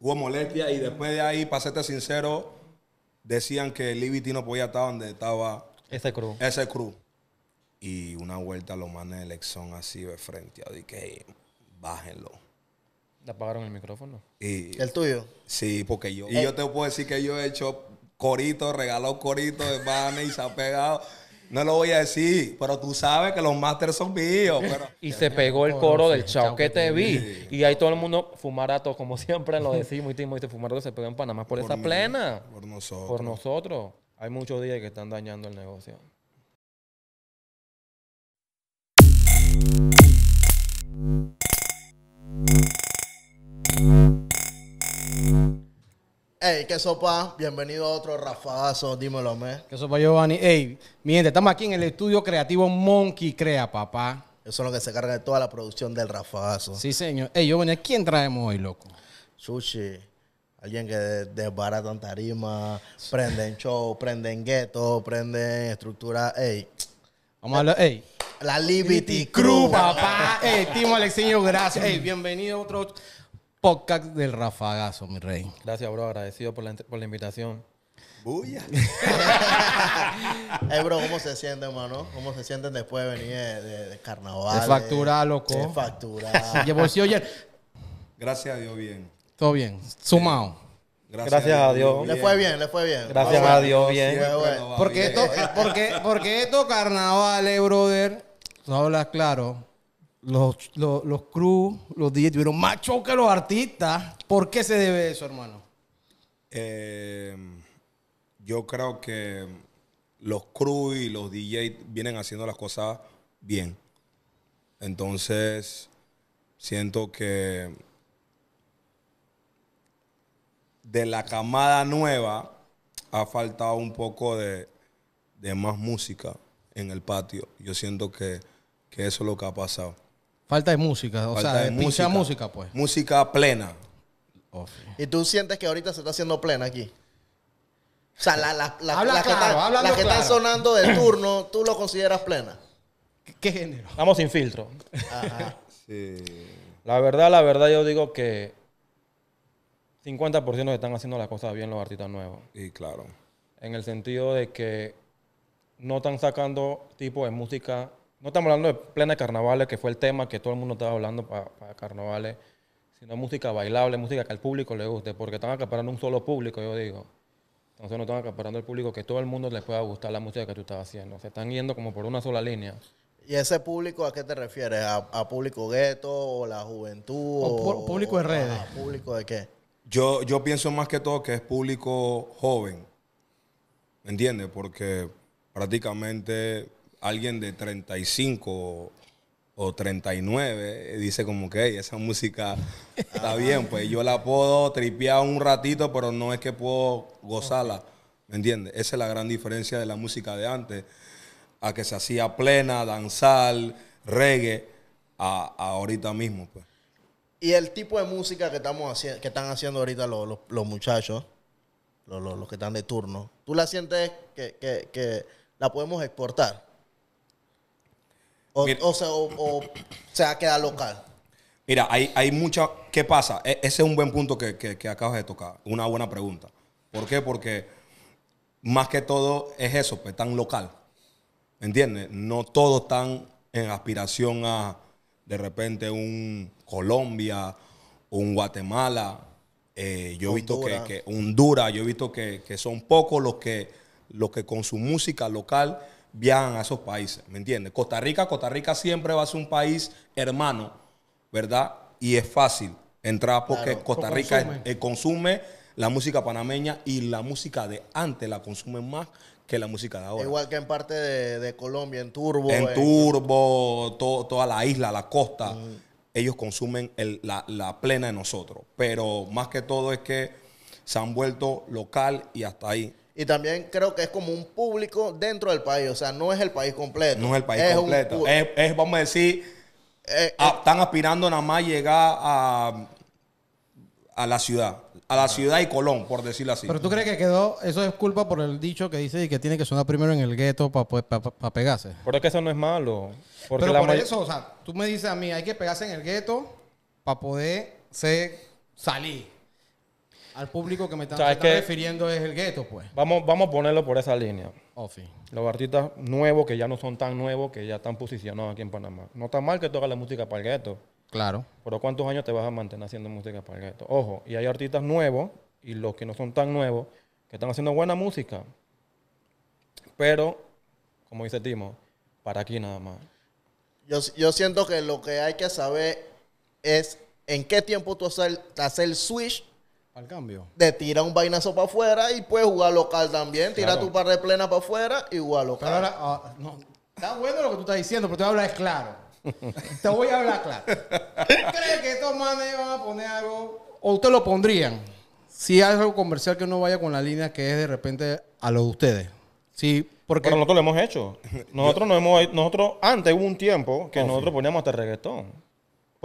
hubo molestia y después de ahí, para serte sincero, decían que el Liberty no podía estar donde estaba ese crew. Ese crew. Y una vuelta lo manes de Lexxon así de frente. Yo dije, bájenlo. ¿Le apagaron el micrófono? ¿El tuyo? Sí, porque yo... Y eh. yo te puedo decir que yo he hecho corito, regaló corito de manes y se ha pegado. No lo voy a decir, pero tú sabes que los masters son míos. Y se pegó el coro del chao que te vi. Y ahí todo el mundo, fumarato, como siempre lo decimos, y te, este fumarato se pegó en Panamá por, esa plena. Por nosotros. Por nosotros. Hay muchos días que están dañando el negocio. Ey, qué sopa, bienvenido a otro Rafazo, dímelo, me. Qué sopa, Giovanni. Ey, miente, estamos aquí en el estudio creativo Monkey Crea, papá. Eso es lo que se carga de toda la producción del Rafazo. Sí, señor. Ey, Giovanni, ¿quién traemos hoy, loco? Sushi. Alguien que en tarima, prende en show, prende en gueto, en estructura. Ey. Vamos a hablar, ey. La Liberty Crew, papá. ey, Timo Alexiño, gracias. Ey, bienvenido a otro podcast del Rafagazo, mi rey. Gracias, bro. Agradecido por la, invitación. ¡Buya! bro, ¿cómo se sienten, hermano? ¿Cómo se sienten después de venir de, carnaval? De factura, loco. De factura. Gracias a Dios, bien. Todo bien. Sumado. Gracias, a Dios. Le fue bien, le fue bien. Gracias a Dios, bien. Porque, esto, porque, porque esto Carnaval, brother, no hablas claro los, los, los crew, los DJs tuvieron más show que los artistas. ¿Por qué se debe eso, hermano? Eh, yo creo que los crew y los dj vienen haciendo las cosas bien. Entonces, siento que de la camada nueva ha faltado un poco de, más música en el patio. Yo siento que eso es lo que ha pasado. Falta de música, o sea, de música, pues. Música plena. ¿Y tú sientes que ahorita se está haciendo plena aquí? O sea, las la, que, están sonando de turno, ¿tú lo consideras plena? ¿Qué, género? Estamos sin filtro. sí. La verdad, la verdad, yo digo que 50% están haciendo las cosas bien los artistas nuevos. Y claro. En el sentido de que no están sacando tipo de música no estamos hablando de plena carnavales, que fue el tema que todo el mundo estaba hablando para, carnavales, sino música bailable, música que al público le guste, porque están acaparando un solo público, yo digo. Entonces no están acaparando el público que todo el mundo le pueda gustar la música que tú estás haciendo. Se están yendo como por una sola línea. ¿Y ese público a qué te refieres? ¿A, público gueto o la juventud? ¿O, público de redes? ¿Público de qué? Yo, yo pienso más que todo que es público joven. ¿Me entiendes? Porque prácticamente alguien de 35 o 39 eh, dice como que esa música está bien, pues yo la puedo tripear un ratito, pero no es que puedo gozarla, ¿me entiendes? Esa es la gran diferencia de la música de antes, a que se hacía plena, danzar, reggae, a, ahorita mismo, pues. Y el tipo de música que estamos haciendo, que están haciendo ahorita los, muchachos, los, que están de turno, ¿tú la sientes que la podemos exportar? O, sea, o, se local. Mira, hay, hay mucha. ¿Qué pasa? E, ese es un buen punto que, acabas de tocar. Una buena pregunta. ¿Por qué? Porque más que todo es eso, pues tan local. ¿Entiendes? No todos están en aspiración a de repente un Colombia, un Guatemala. Eh, yo he visto que, Honduras. Honduras, yo he visto que, que son pocos los que, los que con su música local viajan a esos países, ¿me entiendes? Costa Rica, Costa Rica siempre va a ser un país hermano, ¿verdad? Y es fácil entrar porque Costa Rica eh, consume. la música panameña y la música de antes la consumen más que la música de ahora. Igual que en parte de, Colombia, en Turbo. En, Turbo, toda la isla, la costa, ellos consumen la plena de nosotros. Pero más que todo es que se han vuelto local y hasta ahí. Y también creo que es como un público dentro del país. O sea, no es el país completo. No es el país completo. Es, vamos a decir, eh, están aspirando nada más llegar a, a la ciudad. A la ciudad y Colón, por decirlo así. Pero tú crees que quedó, eso es culpa por el dicho que dice que tiene que sonar primero en el gueto para pues, pegarse. Pero es que eso no es malo. Porque Pero la por eso, o sea, tú me dices a mí, hay que pegarse en el gueto para poder salir al público que me están, refiriendo es el gueto, pues. Vamos, vamos a ponerlo por esa línea. Oh, los artistas nuevos que ya no son tan nuevos, que ya están posicionados aquí en Panamá. No está mal que tú la música para el gueto. Claro. Pero ¿cuántos años te vas a mantener haciendo música para el gueto? Ojo, y hay artistas nuevos y los que no son tan nuevos que están haciendo buena música. Pero, como dice Timo, para aquí nada más. Yo, siento que lo que hay que saber es en qué tiempo tú haces el switch al cambio. De tira un vainazo para afuera y puedes jugar local también. Tira tu par de plena para afuera y jugar local. Ah, está bueno lo que tú estás diciendo, pero te voy a hablar claro. te voy a hablar claro. ¿Crees que estos manes iban a poner algo? ¿O ustedes lo pondrían? Si hay algo comercial que no vaya con la línea que es de repente a lo de ustedes. Sí, porque... Pero nosotros lo hemos hecho. Nosotros, no hemos, nosotros antes hubo un tiempo que oh, nosotros poníamos hasta reggaetón.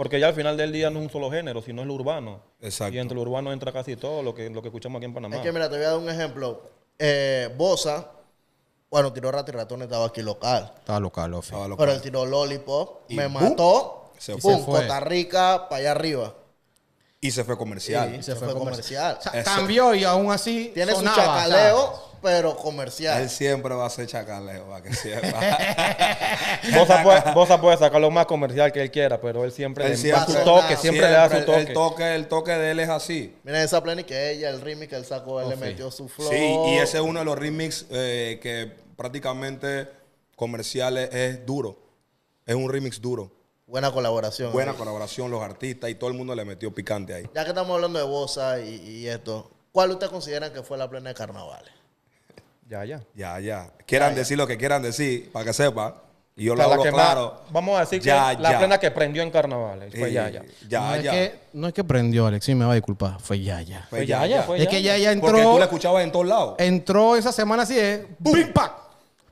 Porque ya al final del día no es un solo género, sino es lo urbano. Exacto. Y entre lo urbano entra casi todo lo que, lo que escuchamos aquí en Panamá. Es que mira, te voy a dar un ejemplo. Eh, Bosa, bueno, tiró Rat y Ratón estaba aquí local. Estaba local, ofe. Estaba Pero él tiró Lollipop, me mató. Se fue. ¡Pum! Costa Rica, para allá arriba. Y se fue comercial. Y se, fue, comercial. cambió y aún así. Tiene su chacaleo pero comercial. Él siempre va a ser chacaleo, a que sepa. Bosa, puede, sacar lo más comercial que él quiera, pero él siempre le da su toque, siempre, le da su toque. El, toque. el toque de él es así. Mira esa plena que ella, el remix que él sacó, él le metió su flow. Sí, y ese es uno de los remix eh, que prácticamente comerciales es duro. Es un remix duro. Buena colaboración. Buena colaboración, los artistas y todo el mundo le metió picante ahí. Ya que estamos hablando de Bosa y, y esto, ¿cuál usted considera que fue la plena de carnavales? Ya, ya. Ya, ya. Quieran decir lo que quieran decir, para que sepan. Y yo lo hago claro. vamos a decir que la plena que prendió en Carnaval. Eh, fue ya, ya. no, Es que, no es que prendió, Alex, sí me va a disculpar. Fue ya, ya. Fue ya, ya. Es que ya, ya entró. Porque tú la escuchabas en todos lados. Entró esa semana así de. Eh, ¡Bum! pac!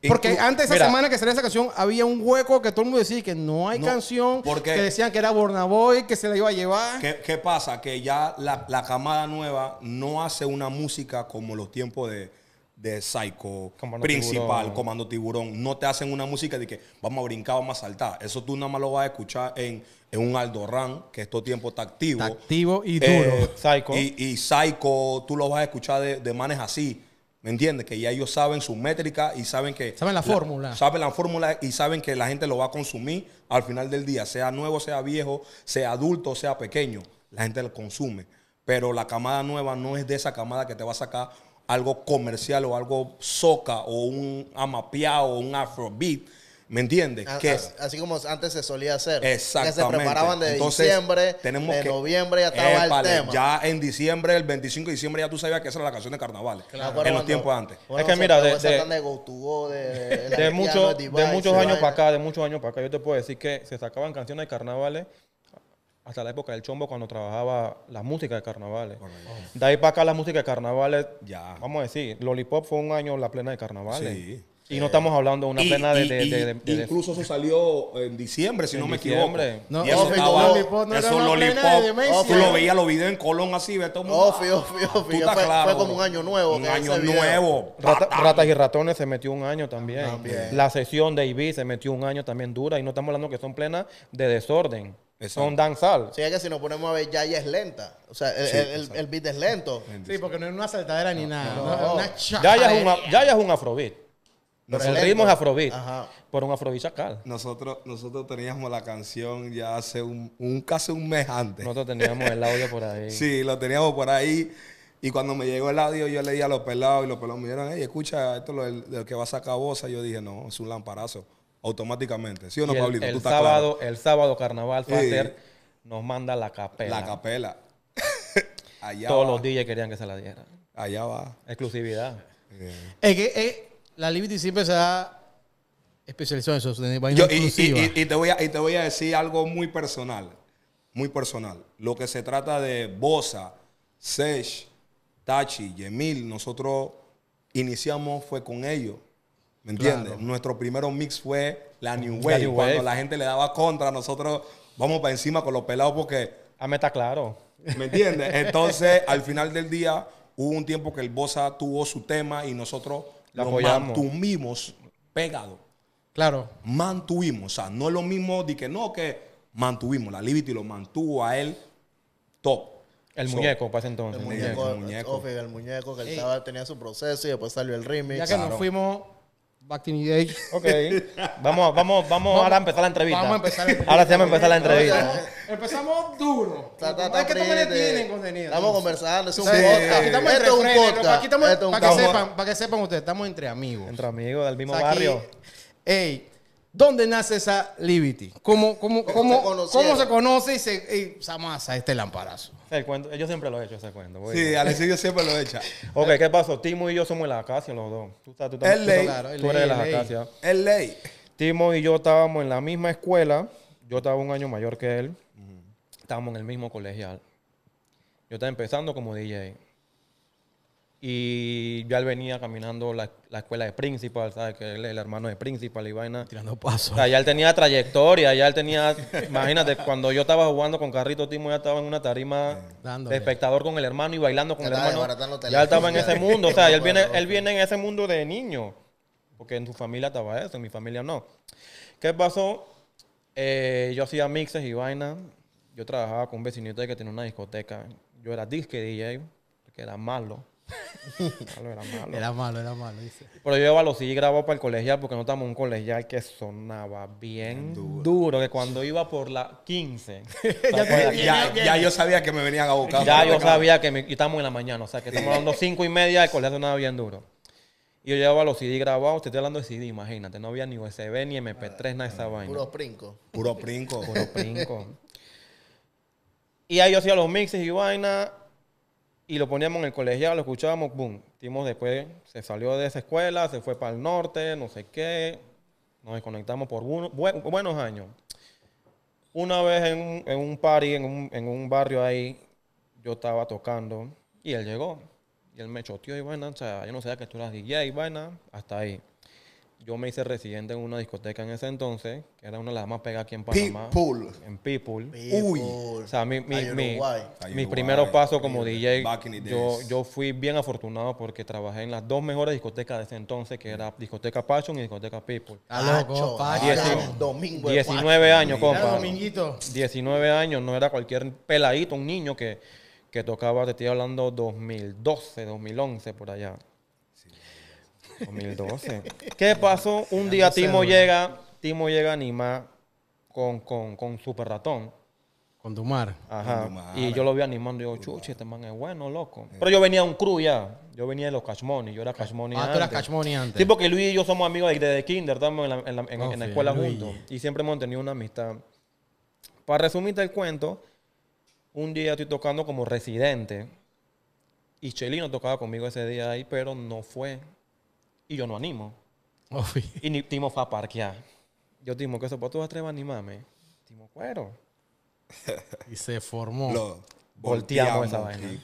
Porque antes de esa semana que salía esa canción, había un hueco que todo el mundo decía que no hay canción, porque que decían que era Bornaboy, que se la iba a llevar. ¿Qué, pasa? Que ya la, la, camada nueva no hace una música como los tiempos de, de Psycho, principal, Comando Tiburón, no te hacen una música de que vamos a brincar, vamos a saltar. Eso tú nada más lo vas a escuchar en, en un Aldorran, que estos todo tiempo está activo. activo y eh, duro. psycho. Y, Psycho, tú lo vas a escuchar de, de manes así. ¿Me entiendes? Que ya ellos saben su métrica y saben que... Saben la, la fórmula. Saben la fórmula y saben que la gente lo va a consumir al final del día, sea nuevo, sea viejo, sea adulto, sea pequeño. La gente lo consume. Pero la camada nueva no es de esa camada que te va a sacar algo comercial o algo soca o un amapiao o un afrobeat. ¿Me entiendes? Que, así como antes se solía hacer. Exactamente. Que se preparaban de diciembre, de noviembre ya estaba el tema. Ya en diciembre, el 25 de diciembre, ya tú sabías que esa era la canción de carnaval En los tiempos antes. es que mira, de, de, de, muchos años para acá, de muchos años para acá, yo te puedo decir que se sacaban canciones de carnavales eh, hasta la época del chombo cuando trabajaba la música de carnavales. Oh. De ahí para acá la música de carnavales, ya. vamos a decir, Lollipop fue un año la plena de carnavales. Sí. Y no estamos hablando de una plena de, Incluso eso salió en diciembre, si no me equivoco. No, eso no, Lollipop no Lollipop, tú lo veías lo videos en Colón así, ve todo Ofi, Fue, fue, como un año nuevo. Un año nuevo. ratas y ratones se metió un año también. La sesión de IB se metió un año también dura. Y no estamos hablando que son plenas de desorden. Son es un danzal. Sí, es que si nos ponemos a ver, ya ya es lenta. O sea, el, beat es lento. Sí, porque no es una saltadera ni nada. ya, ya, es un afrobeat. el ritmo es afrobeat. Por un afrobeat chacal. Nosotros, nosotros teníamos la canción ya hace un, casi un mes antes. Nosotros teníamos el audio por ahí. sí, lo teníamos por ahí. Y cuando me llegó el audio, yo leía a los pelados y los pelados me dijeron, hey, escucha, esto es lo, que va a sacar Bosa. Yo dije, no, es un lamparazo automáticamente. ¿Sí o no, el, Pablito? sábado, el sábado carnaval nos manda la capela. La capela. Allá Todos los días querían que se la diera. Allá va. Exclusividad. Es que la Liberty siempre se ha especializado en eso. Yo, y, y, y, te voy a, y te voy a decir algo muy personal. Muy personal. Lo que se trata de Bosa, Sesh, Tachi, Yemil, nosotros iniciamos fue con ellos ¿Me entiendes? Nuestro primero mix fue la New Wave. cuando la gente le daba contra, nosotros vamos para encima con los pelados porque. A ah, meta claro. ¿Me entiendes? Entonces, al final del día, hubo un tiempo que el Bosa tuvo su tema y nosotros lo mantuvimos pegado. Claro. Mantuvimos. O sea, no es lo mismo de que no, que mantuvimos. La Liberty lo mantuvo a él top. El muñeco, para pues, entonces. El muñeco, el muñeco. El, muñeco que estaba, tenía su proceso y después salió el remix. Ya que nos fuimos Back in the Day. Ok. Vamos, vamos, vamos ahora a empezar la entrevista. Vamos a empezar la entrevista. Ahora sí vamos empezar la entrevista. Empezamos duro. es que tú me detienen contenido. Estamos conversando, es un podcast. Aquí estamos este entre este para, que sepan, para que sepan ustedes, estamos entre amigos. Entre amigos del mismo barrio. Ey, ¿Dónde nace esa Liberty? ¿Cómo, cómo, cómo, ¿Cómo, se, conoce y se masa este lamparazo? El cuento, ellos siempre lo he hecho ese cuento. sí sí, yo siempre lo he hecho ok, ¿qué pasó? Timo y yo somos la acacia los dos. Tú, estás, tú, ley. Claro, tú eres de las acacias. Es ley. Timo y yo estábamos en la misma escuela. Yo estaba un año mayor que él. Estábamos en el mismo colegial. Yo estaba empezando como DJ. Y ya él venía caminando la, la escuela de Principal, ¿sabes? Que el hermano de Principal y vaina. Tirando pasos. O sea, ya él tenía trayectoria, ya él tenía. imagínate, cuando yo estaba jugando con Carrito Timo, ya estaba en una tarima de espectador con el hermano y bailando con el hermano. Ya él estaba en ese mundo. O sea, él viene, él viene en ese mundo de niño. Porque en tu familia estaba eso, en mi familia no. ¿Qué pasó? Eh, yo hacía mixes y vaina. Yo trabajaba con un vecinito que tenía una discoteca. Yo era disque DJ, que era malo. era malo. Era malo, Pero yo llevaba los CD grabado para el colegial porque no estamos un colegial que sonaba bien duro. que cuando iba por la 15. ya, yo sabía que me venían a buscar. Ya yo sabía que estamos en la mañana, o sea que estamos hablando 5 y media, el colegial sonaba bien duro. Y yo llevaba los CD grabados, te estoy hablando de CD, imagínate, no había ni USB ni MP3, ah, nada de esa ah, vaina. Puro princo. Puro princo. Puro princo. y ahí yo hacía los mixes y vaina y lo poníamos en el colegial, lo escuchábamos, boom. después se salió de esa escuela, se fue para el norte, no sé qué. Nos desconectamos por uno, buenos años. Una vez en un, en party, en un, barrio ahí, yo estaba tocando y él llegó. Y él me choteó y bueno, o sea, yo no sé que tú eras DJ y bueno, hasta ahí yo me hice residente en una discoteca en ese entonces, que era una de las más pegadas aquí en Panamá. En People. Uy. O sea, mi, mi, paso primeros como DJ, yo, fui bien afortunado porque trabajé en las dos mejores discotecas de ese entonces, que era Discoteca Passion y Discoteca People. Ah, loco, ah, Domingo 19 años, compa. 19 años, no era cualquier peladito, un niño que, que tocaba, te estoy hablando 2012, 2011, por allá. 2012. ¿Qué pasó? Un día Timo llega, Timo llega a animar con, con, con Super Ratón. Con Dumar. Ajá. Y yo lo vi animando. Y yo, chuchi, este man es bueno, loco. Pero yo venía de un crew ya. Yo venía de los Cachmoni, Yo era ah, Cachmoni antes. Ah, tú eras Money antes. Sí, porque Luis y yo somos amigos desde de kinder. Estamos en la, escuela juntos. Y siempre hemos tenido una amistad. Para resumirte el cuento, un día estoy tocando como residente. Y Chelino tocaba conmigo ese día ahí, pero no fue. Y yo no animo. Y ni, Timo fue a parquear. Yo, Timo, que eso, ¿por pues, tú atreves a animarme? Timo, cuero. y se formó. Lo volteamos, esa vaina.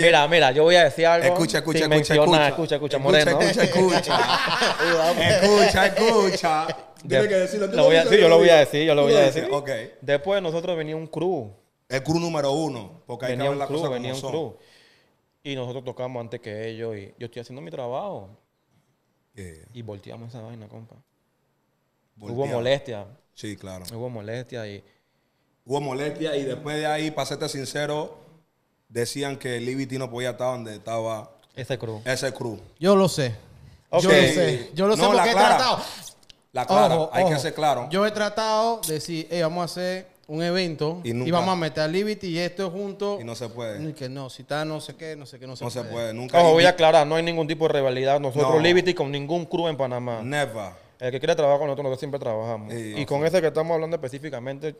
Mira, mira, yo voy a decir algo. Escucha, escucha, escucha, escucha. Escucha, escucha, Escucha, escucha. escucha, escucha. Tiene que decirlo. Lo voy a, sí, yo lo voy a decir, yo lo voy a decir. Después de nosotros venía un crew. El crew número uno. Porque hay venía que un la cosa venía un crew. Y nosotros tocamos antes que ellos y yo estoy haciendo mi trabajo. Eh. Y volteamos esa vaina, compa. Hubo molestia. Sí, claro. Hubo molestia y... Hubo molestia y después de ahí, para serte sincero, decían que Liberty no podía estar donde estaba... Ese crew. Ese crew. Yo lo sé. Yo lo sé. Yo lo sé porque he tratado... La clara, hay que ser claro. Yo he tratado de decir, vamos a hacer un evento y, vamos a meter a Liberty y esto junto. Y no se puede. que no, si está no sé qué, no sé qué, no se puede. No se puede, nunca. Ojo, voy a aclarar, no hay ningún tipo de rivalidad. Nosotros Liberty con ningún crew en Panamá. Never. El que quiere trabajar con nosotros, nosotros siempre trabajamos. y, con ese que estamos hablando específicamente.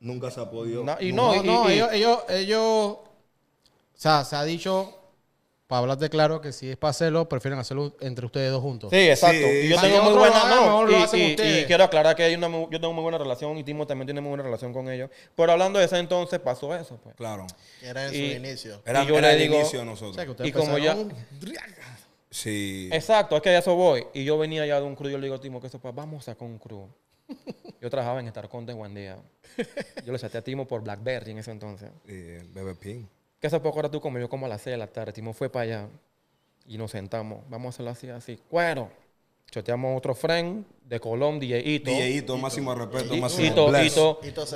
Nunca se ha podido. y no, no, ellos, ellos, ellos, o sea, se ha dicho para hablarte claro que si es para hacerlo, prefieren hacerlo entre ustedes dos juntos. Sí, exacto. y yo tengo muy buena. y, quiero aclarar que hay una, yo tengo muy buena relación y Timo también tiene muy buena relación con ellos. Pero hablando de ese entonces, pasó eso. Pues. Claro. Era en su inicio. Era, el inicio de nosotros. y como ya. Sí. Exacto, es que a eso voy. Y yo venía ya de un crew, yo le digo a Timo que eso, pues, vamos a con un crew. Yo trabajaba en Star de Juan Día. Yo le saqué a Timo por Blackberry en ese entonces. Y el Bebe Pink. Que hace poco ahora tú como como a las 6 de la tarde. Timo fue para allá y nos sentamos. Vamos a hacerlo así, así. Cuero. Choteamos otro friend de Colón, DJ Ito, máximo respeto, máximo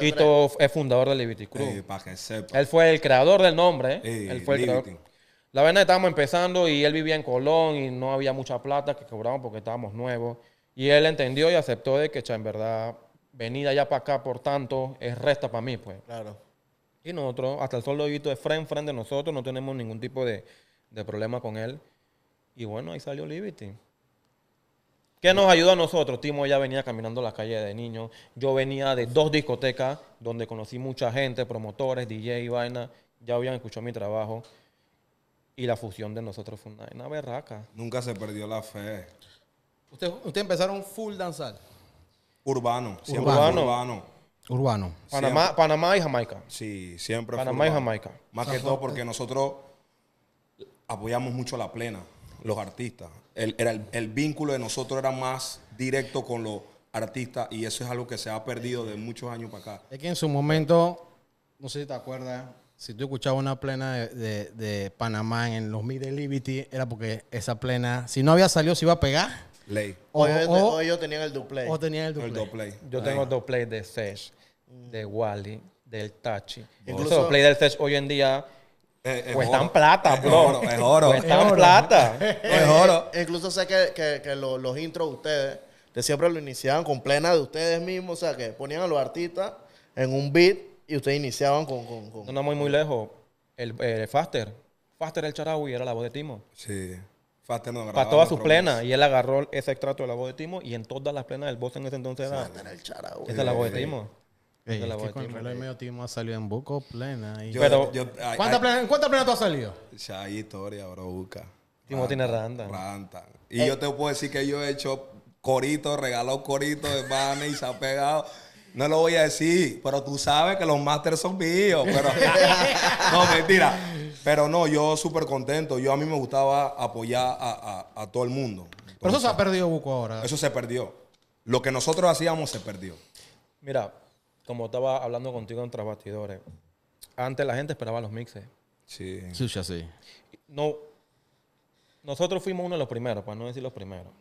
Ito, es fundador de Liberty Crew. para que Él fue el creador del nombre. ¿eh? el La verdad, estábamos empezando y él vivía en Colón y no había mucha plata que cobramos porque estábamos nuevos. Y él entendió y aceptó de que, en verdad, venir allá para acá por tanto es resta para mí, pues. Claro. Y nosotros, hasta el solo es friend, friend de nosotros, no tenemos ningún tipo de, problema con él. Y bueno, ahí salió Liberty. ¿Qué nos ayudó a nosotros? Timo ya venía caminando las calles de niño. Yo venía de dos discotecas donde conocí mucha gente, promotores, DJ y vaina. Ya habían escuchado mi trabajo. Y la fusión de nosotros fue una, una berraca. Nunca se perdió la fe. Ustedes usted empezaron full danzar. Urbano, siempre urbano. urbano. Urbano. Panamá, Panamá y Jamaica. Sí, siempre. Panamá y Jamaica. Más que todo porque nosotros apoyamos mucho a la plena, los artistas. El, el, vínculo de nosotros era más directo con los artistas y eso es algo que se ha perdido de muchos años para acá. Es que en su momento, no sé si te acuerdas, si tú escuchabas una plena de, Panamá en los Mid Liberty, era porque esa plena, si no había salido, se iba a pegar. Ley. O, ellos tenían el duplay. O tenían el duplay. Yo tengo el play de Sesh de Wally, del Tachi. Incluso los play del CES hoy en día eh, cuestan plata, bro. Es oro. Cuestan plata. Es oro. Eh, eh, incluso sé que, los, los intros de ustedes, de siempre lo iniciaban con plena de ustedes mismos, o sea, que ponían a los artistas en un beat y ustedes iniciaban con... con, no, muy, muy lejos. El, eh, Faster. Faster el y era la voz de Timo. Sí. Faster no Para todas sus plenas. Y él agarró ese extracto de la voz de Timo y en todas las plenas del boss en ese entonces era... Faster el Charawi. Esa es la voz de Timo que con el reloj medio timo ha salido en buco plena. pero, ¿cuánta, plena, tú has salido? Ya hay historia, bro, Timo tiene randa. Randa. Y eh. yo te puedo decir que yo he hecho corito, regaló corito de Bane y se ha pegado. No lo voy a decir, pero tú sabes que los masters son míos. Pero... no, mentira. Pero no, yo súper contento. Yo a mí me gustaba apoyar a, todo el mundo. pero eso se ha perdido, Buco, ahora. Eso se perdió. Lo que nosotros hacíamos se perdió. Mira, como estaba hablando contigo en bastidores, antes la gente esperaba los mixes. Sí. Sí, ya sí. No, nosotros fuimos uno de los primeros, para no decir los primeros.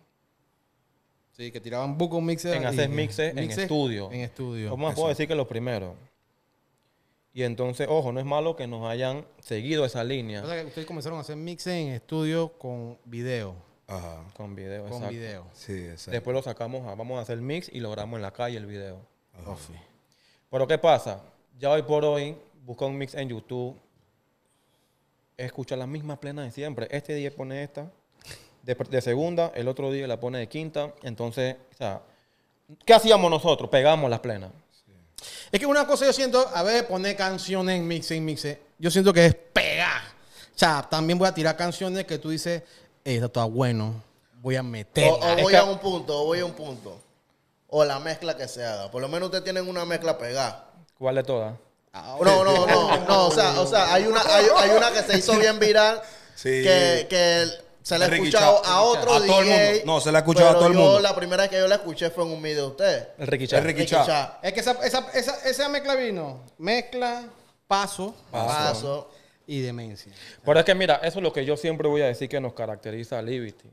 Sí, que tiraban buco mixes. En hacer mixes, en estudio. En estudio. ¿Cómo puedo decir que los primeros? Y entonces, ojo, no es malo que nos hayan seguido esa línea. O sea, ustedes comenzaron a hacer mixes en estudio con video. Ajá. Con video, exacto. Con video. Sí, exacto. Después lo sacamos, vamos a hacer mix y logramos en la calle el video. Oh, pero ¿qué pasa? Ya hoy por hoy, busco un mix en YouTube, escucha las mismas plenas de siempre. Este día pone esta de, segunda, el otro día la pone de quinta. Entonces, o sea, ¿qué hacíamos nosotros? Pegamos las plenas. Es que una cosa yo siento, a veces poner canciones en mix y mix, yo siento que es pegar. O sea, también voy a tirar canciones que tú dices, eh, está bueno, voy a meter. O, voy a un punto, o voy a un punto o la mezcla que se haga. Por lo menos ustedes tienen una mezcla pegada. ¿Cuál de todas? Ah, no, no, no, no. O sea, o sea hay, una, hay, hay una que se hizo bien viral sí. que, que se la ha escuchado a otro a todo el mundo. No, se la ha escuchado a todo el mundo. la primera vez que yo la escuché fue en un video de usted. El Ricky El Es que esa, esa, esa, esa, mezcla vino. Mezcla, paso, paso, y demencia. Pero es que mira, eso es lo que yo siempre voy a decir que nos caracteriza a Liberty.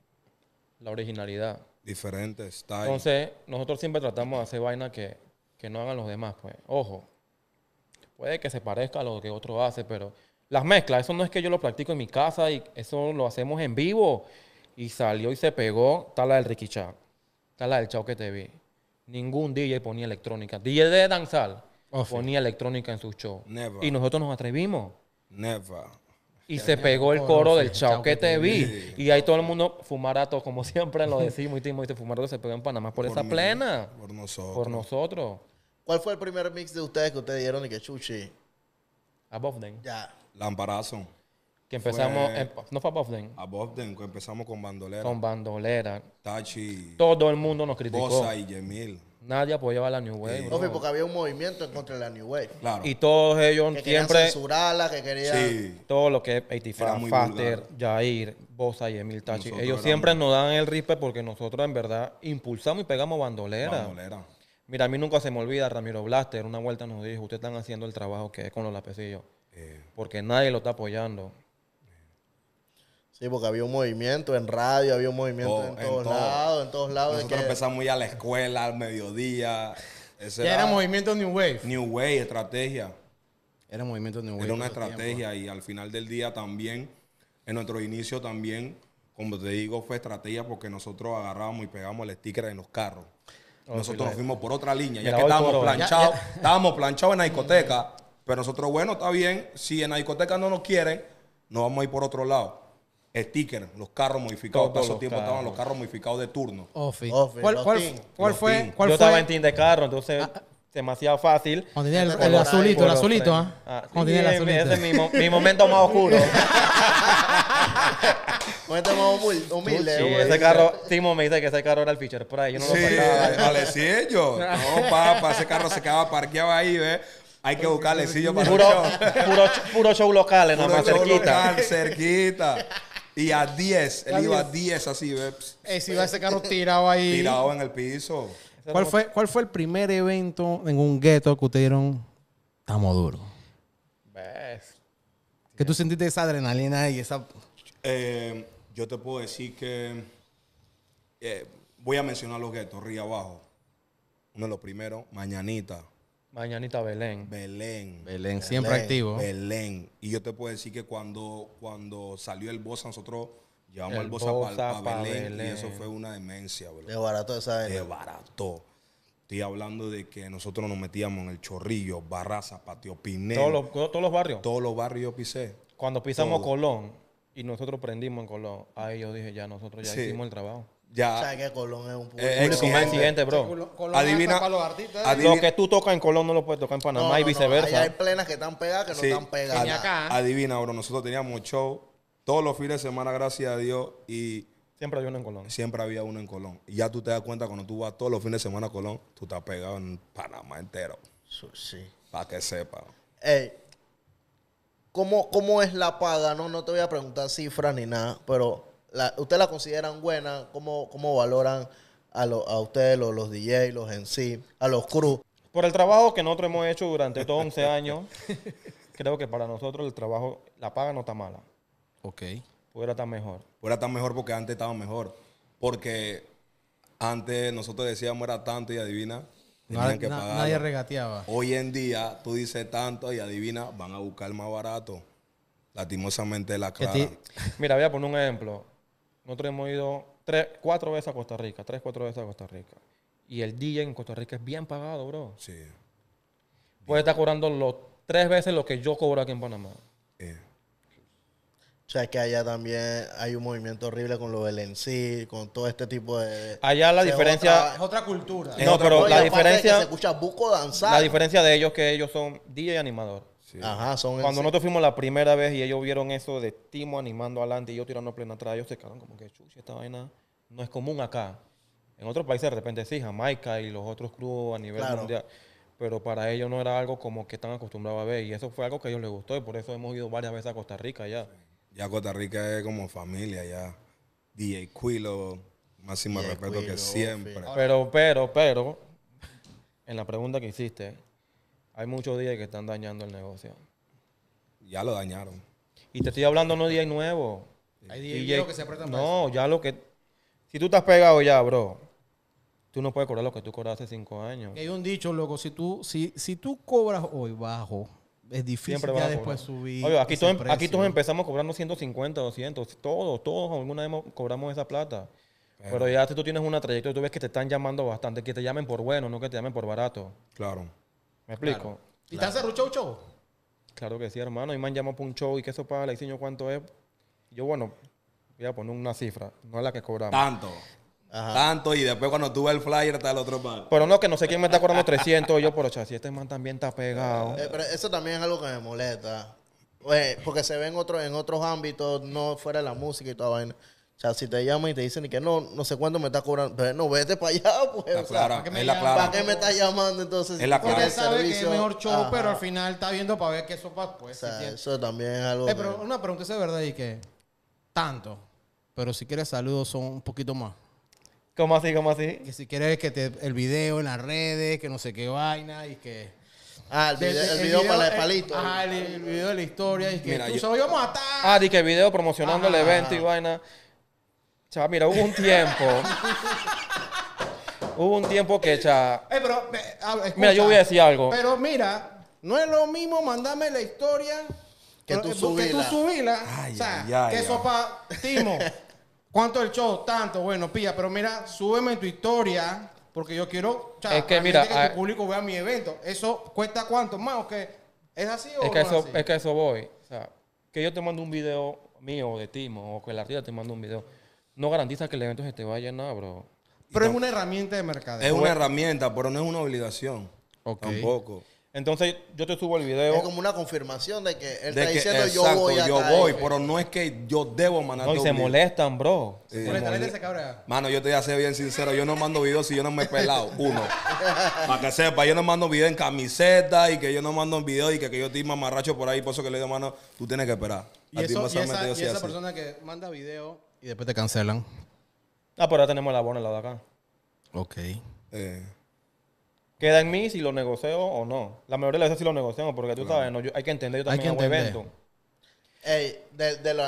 La originalidad. Diferentes styles. Entonces, nosotros siempre tratamos de hacer vaina que, no hagan los demás, pues. Ojo, puede que se parezca a lo que otro hace, pero las mezclas, eso no es que yo lo practico en mi casa y eso lo hacemos en vivo. Y salió y se pegó, tala la del Ricky Chao, tala del Chao que te vi. Ningún DJ ponía electrónica. DJ de danzar oh, ponía electrónica en su show. Y nosotros nos atrevimos. Never. Y se pegó el coro del chao que te vi. Y ahí todo el mundo, fumarato, como siempre lo decimos, y te, y fumarato se pegó en Panamá por, esa plena. Por nosotros. ¿Cuál fue el primer mix de ustedes que ustedes dieron y que chuchi? Above Den. Ya. Lamparazo. Que empezamos. no fue Above Den. Above Den, que empezamos con bandolera. Con bandolera. Tachi. Todo el mundo nos criticó. Bosa y nadie apoyaba a la New Wave. No, porque había un movimiento en contra de la New Wave. Y todos ellos que siempre. censurarla, que querían. Todo lo que es Faster, Jair, Bosa y Emil Tachi. ellos siempre nos dan el rispe porque nosotros en verdad impulsamos y pegamos bandolera. Bandolera. Mira, a mí nunca se me olvida, Ramiro Blaster, una vuelta nos dijo, ustedes están haciendo el trabajo que es con los lapecillos. Eh. Porque nadie lo está apoyando. Sí, porque había un movimiento en radio, había un movimiento oh, en, todos lados, en todos lados. Nosotros empezamos muy a la escuela al mediodía. Ese era, movimiento New Wave. New Wave, estrategia. Era movimiento New Wave. Era una estrategia y al final del día también, en nuestro inicio también, como te digo, fue estrategia porque nosotros agarrábamos y pegábamos el sticker en los carros. nosotros nos fuimos por otra línea, ya, que estábamos planchados, estábamos planchados en la discoteca, pero nosotros, bueno, está bien, si en la discoteca no nos quieren, nos vamos a ir por otro lado. Sticker, los carros modificados. Todos los tiempos estaban los carros modificados de turno. ¿Cuál, cuál, fue? Yo estaba en team de carro, entonces ah, ah. demasiado fácil. Cuando tenía el, azulito, el azulito, ¿ah? Ah, tenía el azulito. Ese es mi, momento más oscuro. momento más humilde. ese carro, Timo me dice que ese carro era el feature por ahí. Yo no lo Sí, sacaba. No, papá, ese carro se quedaba parqueado ahí, ¿ves? Hay que buscar alecillo para el Puro, show. puro, show local, nada más cerquita. local, cerquita. Y a 10, él iba a 10 así, ¿ves? Ese eh, iba ese carro tirado ahí. Tirado en el piso. ¿Cuál fue, ¿Cuál fue el primer evento en un gueto que ustedes dieron? Estamos duro ¿Ves? Que tú sentiste esa adrenalina y esa. Eh, yo te puedo decir que. Eh, voy a mencionar los guetos, Río Abajo. Uno de los primeros, Mañanita. Mañanita Belén. Belén. Belén, siempre activo. Belén. Y yo te puedo decir que cuando, cuando salió el Bosa, nosotros llevamos el, Bosa, para Belén, Y eso fue una demencia, bro. De barato esa De barato. Estoy hablando de que nosotros nos metíamos en el Chorrillo, Barraza, Patio Pinel. Todos los, barrios. Todos los barrios yo pisé. Cuando pisamos Colón y nosotros prendimos en Colón, ahí yo dije, ya nosotros ya hicimos el trabajo ya. Colón es un eh, público exigente. bro. adivina, los eh. lo que tú tocas en Colón no lo puedes tocar en Panamá y viceversa. No, hay plenas que están pegadas que no están pegadas. Adivina, bro. Nosotros teníamos show todos los fines de semana, gracias a Dios. Y siempre había uno en Colón. Siempre había uno en Colón. Y ya tú te das cuenta cuando tú vas todos los fines de semana a Colón, tú estás pegado en Panamá entero. Sí. Para que sepa. Ey, ¿cómo, ¿cómo es la paga? No, no te voy a preguntar cifras ni nada, pero la, ¿ustedes la consideran buena? ¿Cómo, cómo valoran a, ustedes, los, los DJs, los en sí, a los crew? Por el trabajo que nosotros hemos hecho durante todos 11 años, creo que para nosotros el trabajo, la paga no está mala. Ok. ¿Fuera estar mejor. Fuera estar mejor porque antes estaba mejor. Porque antes nosotros decíamos era tanto y adivina. nadie regateaba. Hoy en día tú dices tanto y adivina, van a buscar más barato. Lastimosamente la cara. Mira, voy a poner un ejemplo. Nosotros hemos ido cuatro veces a Costa Rica, tres, cuatro veces a Costa Rica. Y el DJ en Costa Rica es bien pagado, bro. Sí. Pues Puede estar cobrando los, tres veces lo que yo cobro aquí en Panamá. Sí. Eh. O sea, es que allá también hay un movimiento horrible con lo del con todo este tipo de... Allá la diferencia... es otra cultura. No, pero la diferencia... se escucha buco danzar. La diferencia de ellos es que ellos son DJ y animador. Cuando nosotros fuimos la primera vez y ellos vieron eso de Timo animando adelante y yo tirando plena atrás, ellos se quedaron como que, chucha, esta vaina no es común acá. En otros países de repente sí, Jamaica y los otros clubes a nivel mundial. Pero para ellos no era algo como que están acostumbrados a ver. Y eso fue algo que a ellos les gustó y por eso hemos ido varias veces a Costa Rica ya. Ya Costa Rica es como familia ya. DJ Quilo, máximo respeto que siempre. Pero, pero, pero, en la pregunta que hiciste, hay muchos días que están dañando el negocio. Ya lo dañaron. Y te estoy hablando no días nuevos. Hay días que se más. No, ya lo que. Si tú estás pegado ya, bro, tú no puedes cobrar lo que tú cobraste hace cinco años. Hay un dicho, loco, si tú, si, si tú cobras hoy bajo, es difícil ya después subir. aquí, todos, em, aquí todos empezamos cobrando 150, 200, todos, todos alguna vez cobramos esa plata. Pero ya si tú tienes una trayectoria, tú ves que te están llamando bastante, que te llamen por bueno, no que te llamen por barato. Claro. ¿Me explico? ¿Y claro. estás cerrado show, show? Claro que sí, hermano. Y me han llamado para un show y que eso paga el diseño cuánto es. Yo, bueno, voy a poner una cifra, no es la que cobramos. Tanto. Tanto y después cuando tuve el flyer está el otro lado. Pero no, que no sé quién me está cobrando 300 yo, pero si este man también está pegado. Eh, pero eso también es algo que me molesta. Oye, porque se ve en, en otros ámbitos, no fuera de la música y toda la vaina. O sea, si te llaman y te dicen que no, no sé cuánto me está cobrando, pero no, vete para allá, pues. La me es la clara. ¿Para qué me está llamando entonces? Es la clara. Porque sabe que es mejor show, pero al final está viendo para ver qué sopa, pues. O sea, eso también es algo. Eh, pero una pregunta es de verdad y que tanto, pero si quieres saludos son un poquito más. ¿Cómo así? ¿Cómo así? Que si quieres que el video en las redes, que no sé qué vaina y que. Ah, el video, para el eh, palito. Ah, el, video de la historia. Y que Mira, tú yo, a matar. Ah, y que video promocionando el evento y vaina. Chava, mira, hubo un tiempo. hubo un tiempo que, chava. Eh, pero, mira, yo voy a decir algo. Pero mira, no es lo mismo mandarme la historia Que tú eh, subila. o sea, que eso Timo. ¿Cuánto el show? Tanto. Bueno, pilla, pero mira, súbeme tu historia porque yo quiero Es que mira, que ah, público vea mi evento. ¿Eso cuesta cuánto más o ¿Es así o es, no eso, es que eso voy. O sea, que yo te mando un video mío de Timo o que la tía te manda un video no garantiza que el evento se te vaya nada, bro. Pero es una herramienta de mercadeo. Es una herramienta, pero no es una obligación. Okay. Tampoco. Entonces, yo te subo el video. Es como una confirmación de que él está diciendo yo voy Yo voy, pero no es que yo debo mandar No, y se molestan, bro. se Mano, yo te voy a ser bien sincero. Yo no mando videos si yo no me he pelado. Uno. Para que sepa, yo no mando videos en camiseta y que yo no mando videos y que, que yo estoy mamarracho por ahí. Por eso que le digo, mano, tú tienes que esperar. Y, esa, y esa persona que manda video y después te cancelan. Ah, pero ahora tenemos el abono el lado de acá. Ok. Eh. Queda en mí si lo negocio o no. La mayoría de las veces sí lo negociamos, porque tú sabes, hay que entender, yo también hay que Evento.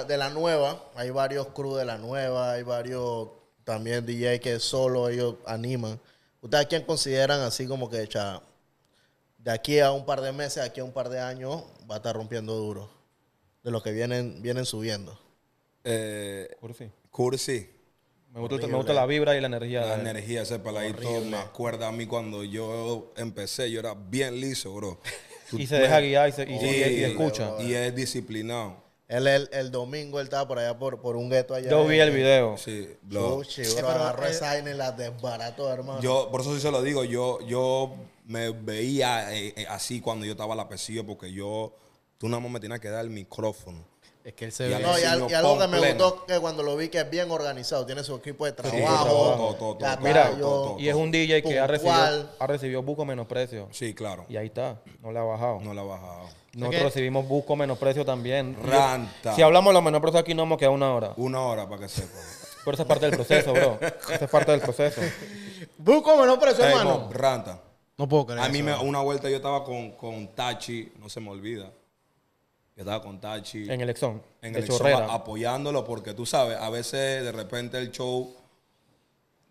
de, la, nueva, hay varios crew de la nueva, hay varios también DJ que solo ellos animan. ¿Ustedes quién consideran así como que cha, de aquí a un par de meses, de aquí a un par de años, va a estar rompiendo duro? De lo que vienen, vienen subiendo. Eh, cursi. Cursi. Me gusta, la vibra y la energía. La energía, ese peladito me acuerda a mí cuando yo empecé, yo era bien liso, bro. y se deja guiar y, escucha. y es disciplinado. el, domingo él estaba por allá por, por un gueto allá. Yo vi el video. Sí, Yo, por eso sí se lo digo, yo, yo me veía eh, eh, así cuando yo estaba a la porque yo, tú nada más me tenías que dar el micrófono es que él se ve. y, algo que me gustó que cuando lo vi que es bien organizado, tiene su equipo de trabajo. Mira, y es un DJ que ha recibido, ha recibido precio Sí, claro. Y ahí está, no le ha bajado. No le ha bajado. Nosotros recibimos busco menosprecio también. Ranta. Si hablamos de los precio aquí no nos queda una hora. Una hora para que sepa. Pero esa es parte del proceso, bro. Esa es parte del proceso. Busco precio, hermano. ranta. No puedo creer. A mí me, una vuelta yo estaba con, con Tachi, no se me olvida estaba con Tachi. En el Exxon. En el Exxon apoyándolo porque tú sabes, a veces de repente el show...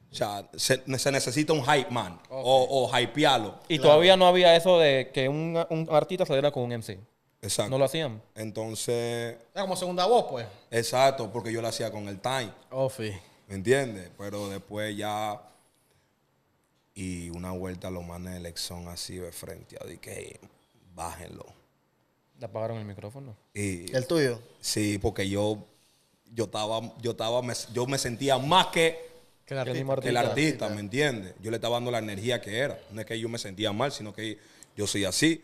O se, necesita un hype man o, o hypearlo. Y todavía no había eso de que un, artista saliera con un MC. Exacto. No lo hacían. Entonces. Era como segunda voz, pues. Exacto, porque yo lo hacía con el time. Oh, sí. ¿Me entiendes? Pero después ya. Y una vuelta lo los el el Exxon así de frente. Dije, que bájenlo apagaron el micrófono? Y, ¿El tuyo? Sí, porque yo, yo estaba, yo estaba, yo me sentía más que, que el artista, ¿me entiendes? Yo le estaba dando la energía que era. No es que yo me sentía mal, sino que yo soy así.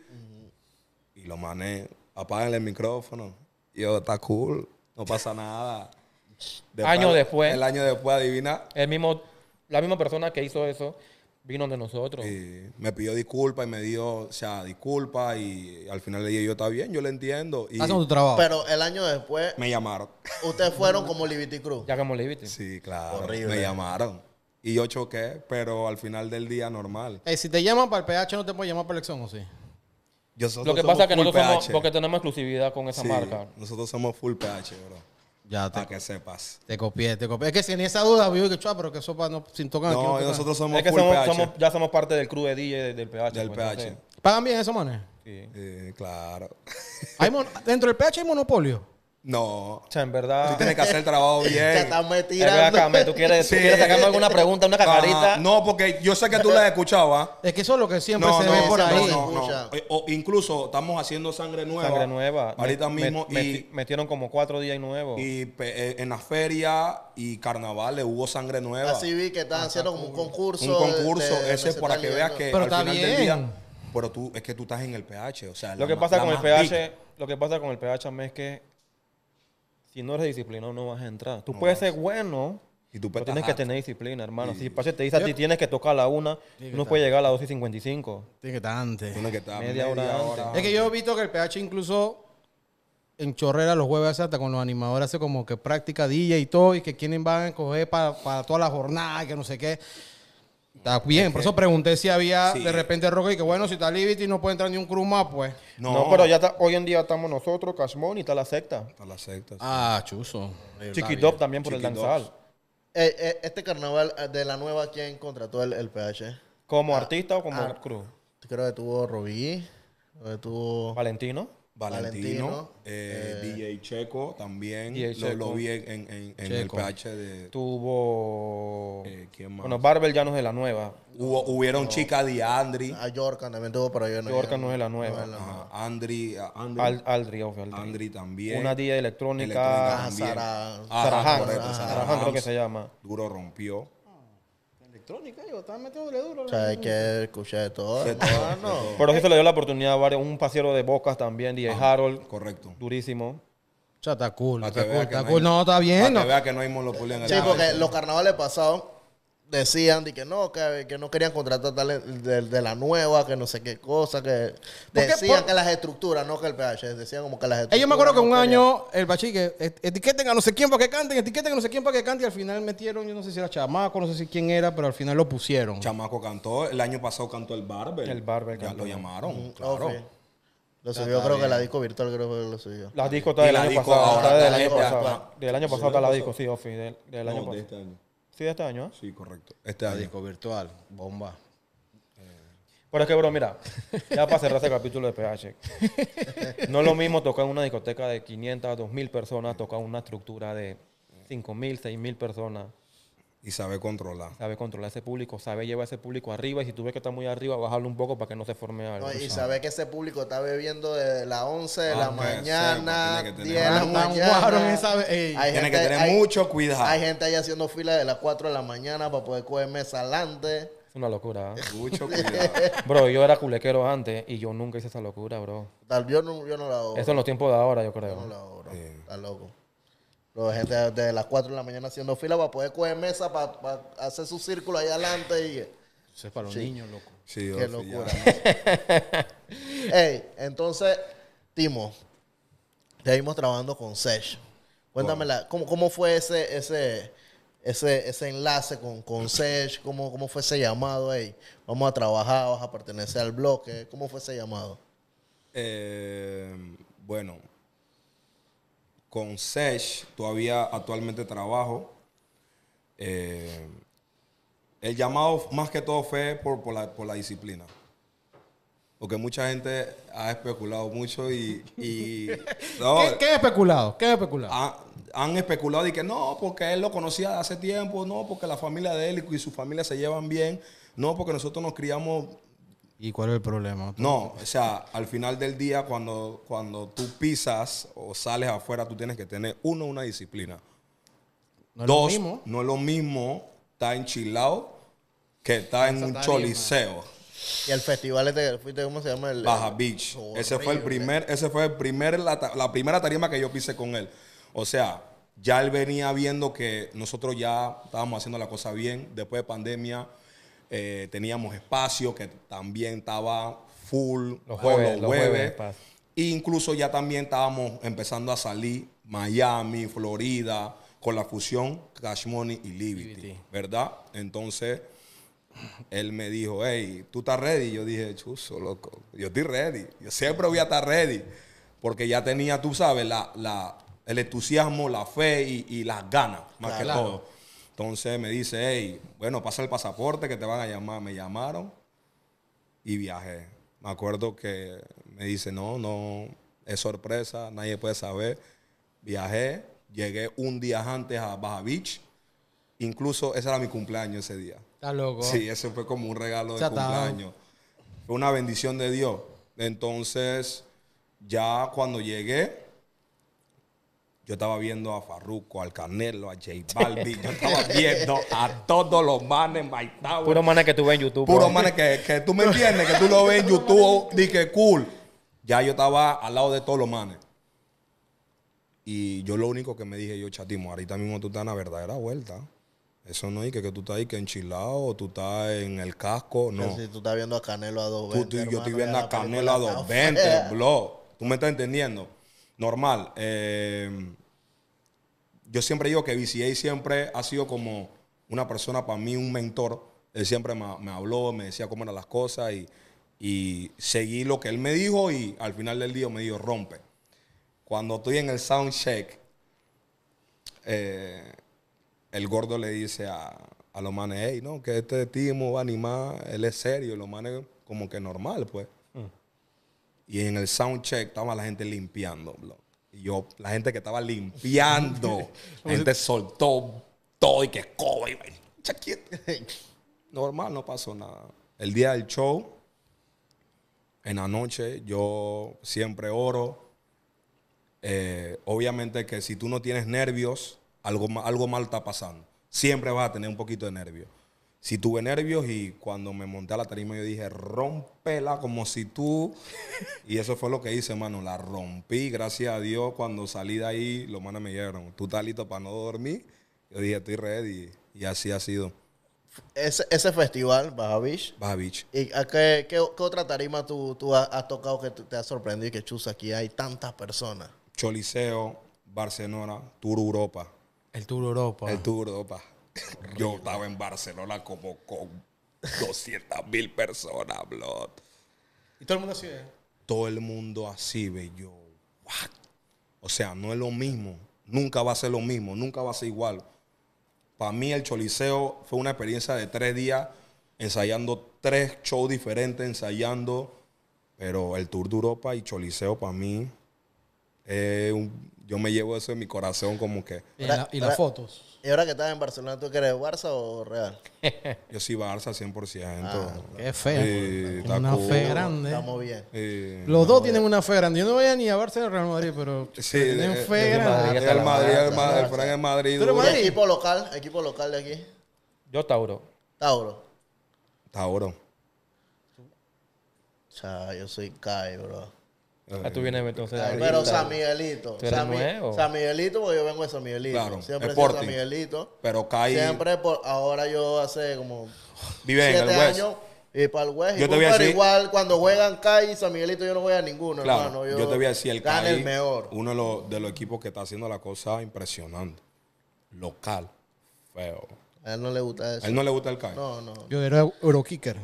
Y lo mané, apagan el micrófono. Y yo, está cool, no pasa nada. año después. El año después, adivina. El mismo, la misma persona que hizo eso vino de nosotros. Y me pidió disculpas y me dio, o sea, disculpas y al final le dije, yo está bien, yo le entiendo. Y trabajo. Pero el año después... Me llamaron. Ustedes fueron como Liberty Cruz. Ya como Liberty. Sí, claro. Me llamaron. Y yo choqué, pero al final del día normal. Eh, si te llaman para el PH, ¿no te pueden llamar para elección o sí? Yo Lo que pasa es que nosotros somos, porque tenemos exclusividad con esa marca. Nosotros somos full PH, bro. Ya te, para que sepas. Te copié, te copié. Es que sin esa duda, vivo que chua, pero que sopa no, sin tocar. No, aquí, no nosotros somos, es que ya somos parte del crew de DJ del, PH. Del pues, ¿Pagan bien esos manes? Sí. Eh, claro. dentro del PH hay monopolio. No. en verdad. Tú tienes que hacer el trabajo bien. estás tú quieres, quieres sacarme alguna pregunta, una cacarita. No, porque yo sé que tú la escuchabas. ¿ah? Es que eso es lo que siempre se ve por ahí. No, no, eh, o, incluso estamos haciendo sangre nueva. Sangre nueva. Ahorita mismo. y, metieron como cuatro días nuevos. Y eh, en la feria y carnavales hubo sangre nueva. Así vi que estaban haciendo como un concurso. Un concurso. ese para que veas que Pero al final del día. Pero tú, es que tú estás en el pH. O sea, lo que pasa con el pH. Lo que pasa con el pH es que si no eres disciplinado no vas a entrar. Tú puedes ser bueno, pero tienes que tener disciplina, hermano. si Si pase te dice a ti tienes que tocar a la una, no puedes llegar a las 2 y 55. tiene que estar antes. tiene que estar media, hora, antes. Es que yo he visto que el PH incluso en Chorrera los jueves hasta con los animadores hace como que práctica DJ y todo y que quieren van a coger para, para toda la jornada y que no sé qué. Está bien, por eso pregunté si había de repente y que bueno, si está Liberty no puede entrar ni un crew más, pues. No, pero ya hoy en día estamos nosotros, Casmón, y está la secta. Está la secta. Sí. Ah, chuso. Chiquitop también por el danzal. Eh, eh, este carnaval eh, de la nueva, ¿quién contrató el, PH? ¿Como ah. artista o como ah. crew? Creo que tuvo Robí, Valentino. Valentino, eh, eh, DJ Checo también. Lo, vi en, el PH de. Tuvo. Eh, bueno, Barber ya no es de la nueva. Hubo, hubieron chicas de Andri. A ah, Yorkan también tuvo, pero yo no. Yorkan no es de la nueva. No Andri. Ah, Andri. Al, Andri también. Una DJ electrónica. electrónica Sara ah, Sarahan, creo que se llama. Duro rompió electrónica, yo estaba metiéndole duro. O sea, hay que escuchar de todo. Sí, ah, No. Pero eso le dio la oportunidad a varios, un pasero de bocas también, DJ ah, Harold. Correcto. Durísimo. O sea, está cool. Está cool, está cool. No, está bien. Para no. que vea que no hay monopolio en el Sí, porque los carnavales pasados decían de que no, que, no querían contratar de, de, la nueva, que no sé qué cosa, que decían que las estructuras, no que el PH, decían como que las estructuras. Ellos me acuerdo que un año el bachique, etiqueten a no sé quién para que canten, etiqueten a no sé quién para que cante y al final metieron, yo no sé si era chamaco, no sé si quién era, pero al final lo pusieron. Chamaco cantó, el año pasado cantó el Barber. El Barber, Ya lo llamaron, claro. Oh, lo subió, creo que la disco virtual creo que lo subió. La disco está del año pasado. Del año pasado está la disco, sí, Ofi. Del año pasado. Este Sí, de este año, eh? Sí, correcto. Este disco virtual, bomba. Eh, Pero es que, bro, mira, ya para cerrar este capítulo de PH, no es lo mismo tocar en una discoteca de 500 a mil personas, tocar una estructura de mil, 5000, mil personas. Y sabe controlar. Sabe controlar ese público, sabe llevar ese público arriba y si tú ves que está muy arriba, bajarlo un poco para que no se forme algo. y sabe que ese público está bebiendo de las 11 de la mañana, tiene la que tener mucho cuidado. Hay gente ahí haciendo fila de las 4 de la mañana para poder coger mesa adelante. Es una locura. ¿ah? Mucho cuidado. bro, yo era culequero antes y yo nunca hice esa locura, bro. Tal vez yo no, la hago. Eso en los tiempos de ahora, yo creo. Yo no la hago, Está loco. Los gente desde las 4 de la mañana haciendo fila para poder coger mesa, para, hacer su círculo ahí adelante. Y, Eso es para los niños, loco. Qué locura. Ey, entonces, Timo, te vimos trabajando con Sesh. Cuéntamela, ¿cómo, fue ese, ese, ese, enlace con, con Sesh? ¿Cómo, ¿Cómo fue ese llamado ahí? Vamos a trabajar, vas a pertenecer al bloque. ¿Cómo fue ese llamado? Eh, bueno, con Sesh todavía actualmente trabajo. Eh, el llamado más que todo fue por, por, la, disciplina. Porque mucha gente ha especulado mucho y... y ¿Qué, especulado? ¿Qué ha especulado? Ah, han especulado y que no, porque él lo conocía hace tiempo, no, porque la familia de él y su familia se llevan bien, no, porque nosotros nos criamos ¿Y cuál es el problema? No, o sea, al final del día, cuando, cuando tú pisas o sales afuera, tú tienes que tener, uno, una disciplina. No Dos, lo mismo. no es lo mismo estar enchilado que estar en un choliseo. Y el festival este fuiste, ¿cómo se llama? El, Baja Beach. ese fue el primer, eh. ese fue el primer, la, primera tarima que yo pise con él. O sea, ya él venía viendo que nosotros ya estábamos haciendo la cosa bien. Después de pandemia, eh, teníamos espacio que también estaba full los jueves. incluso ya también estábamos empezando a salir Miami, Florida, con la fusión Cash Money y Liberty, ¿verdad? Entonces, él me dijo, hey, ¿tú estás ready? Yo dije, chuso, loco, yo estoy ready. Yo siempre voy a estar ready. Porque ya tenía, tú sabes, la, la el entusiasmo, la fe y, las ganas, más que todo. Entonces me dice, hey, bueno, pasa el pasaporte que te van a llamar. Me llamaron y viajé. Me acuerdo que me dice, no, no, es sorpresa, nadie puede saber. Viajé, llegué un día antes a Baja Beach. Incluso ese era mi cumpleaños ese día. Está loco. Sí, ese fue como un regalo de cumpleaños. Fue una bendición de Dios. Entonces, ya cuando llegué, yo estaba viendo a Farruko, al Canelo, a J Balvin. Yo estaba viendo a todos los manes Puro manes que tú ves en YouTube. Puro manes que, que, tú me entiendes, que tú lo ves en YouTube. que cool. Ya yo estaba al lado de todos los manes. Y yo lo único que me dije, yo, chatimo, ahorita mismo tú estás en la verdadera vuelta. Eso no es que, tú estás ahí que enchilado, tú estás en el casco, no. si tú estás viendo a Canelo a dos yo estoy viendo a Canelo a 220, bro. ¿Tú me estás entendiendo? normal. Eh, yo siempre digo que VCA siempre ha sido como una persona para mí, un mentor. Él siempre me, habló, me decía cómo eran las cosas y, seguí lo que él me dijo y al final del día me dijo, rompe. Cuando estoy en el sound check, eh, el gordo le dice a, a los manes, no, que este timo va a animar, él es serio, los manes como que normal, pues. Mm. Y en el sound check estaba la gente limpiando, y yo, la gente que estaba limpiando, la gente soltó todo y que Normal, no pasó nada. El día del show, en la noche, yo siempre oro. Eh, obviamente que si tú no tienes nervios, algo, algo mal está pasando. Siempre vas a tener un poquito de nervios. Si tuve nervios y cuando me monté a la tarima yo dije, rompela como si tú... y eso fue lo que hice, mano, la rompí. Gracias a Dios, cuando salí de ahí, los manos me dieron, tú estás para no dormir. Yo dije, estoy ready. Y así ha sido. Ese, ese festival, Baja Beach. Baja ¿Y qué, otra tarima tú, tú has, tocado que te ha sorprendido y que chusa aquí hay tantas personas? Choliseo, Barcelona, Tour Europa. El Tour Europa. El Tour Europa. Yo estaba en Barcelona como con 200 mil personas, Blood. ¿Y todo el mundo así? Eh? Todo el mundo así, ve yo. O sea, no es lo mismo. Nunca va a ser lo mismo, nunca va a ser igual. Para mí el Choliseo fue una experiencia de tres días ensayando tres shows diferentes, ensayando. Pero el Tour de Europa y Choliseo para mí, yo me llevo eso en mi corazón como que... ¿Y, y las fotos? ¿Y ahora que estás en Barcelona, tú eres Barça o Real? Yo soy Barça 100%. Ah, qué feo. una fe grande. Estamos bien. Los dos tienen una fe grande. Yo no voy a ni a Barça ni a Real Madrid, pero sí, tienen fe grande. Madrid, el Madrid, el Madrid, Fran el Madrid. ¿Tú eres Madrid? Equipo local, equipo local de aquí. Yo Tauro. Tauro. Tauro. O sea, yo soy Kai, bro. Ah, ah, pero San Miguelito. San, Miguelito, porque yo vengo de San Miguelito. Siempre he San Miguelito. Pero Kai. Siempre, por, ahora yo hace como. Vive años. Y para el West. Yo te voy a decir, igual, cuando juegan CAI y San Miguelito, yo no voy a ninguno, hermano. Yo, yo, te voy a decir, el CAI. el mejor. Uno de los, equipos que está haciendo la cosa impresionante. Local. Feo. A él no le gusta eso. A él no le gusta el Kai. No, no. Yo era Eurokicker.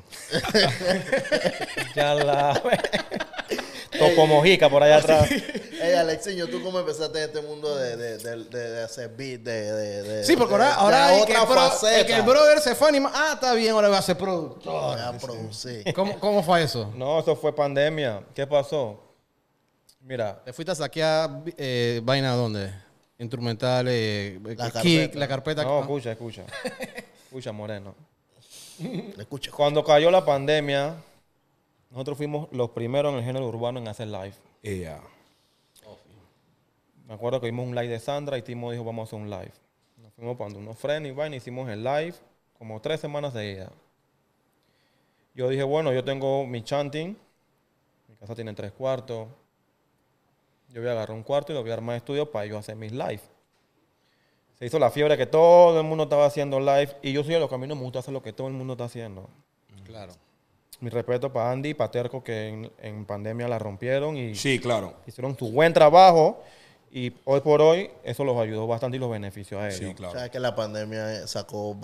ya la. como por allá atrás. Ey, Alexiño, ¿tú cómo empezaste en este mundo de, de, de, hacer beat? De, sí, porque ahora, ahora otra que que el brother se fue a Ah, está bien, ahora voy a ser productor. Voy a ¿Cómo, ¿Cómo fue eso? No, eso fue pandemia. ¿Qué pasó? Mira. ¿Te fuiste a saquear eh, vaina dónde? Instrumentales. Eh, la carpeta. la carpeta. No, escucha, escucha. escucha, Moreno. Cuando cayó la pandemia, nosotros fuimos los primeros en el género urbano en hacer live. Yeah. Me acuerdo que vimos un live de Sandra y Timo dijo, vamos a hacer un live. Nos fuimos cuando unos frenes y vaina, hicimos el live como tres semanas de ella. Yo dije, bueno, yo tengo mi chanting, mi casa tiene tres cuartos. Yo voy a agarrar un cuarto y lo voy a armar de estudio para yo hacer mis live. Se hizo la fiebre que todo el mundo estaba haciendo live y yo soy de los caminos a mí no me gusta hacer lo que todo el mundo está haciendo. Claro mi respeto para Andy y para Terco que en, pandemia la rompieron y claro. hicieron su buen trabajo y hoy por hoy eso los ayudó bastante y los benefició a ellos. O sea, que la pandemia sacó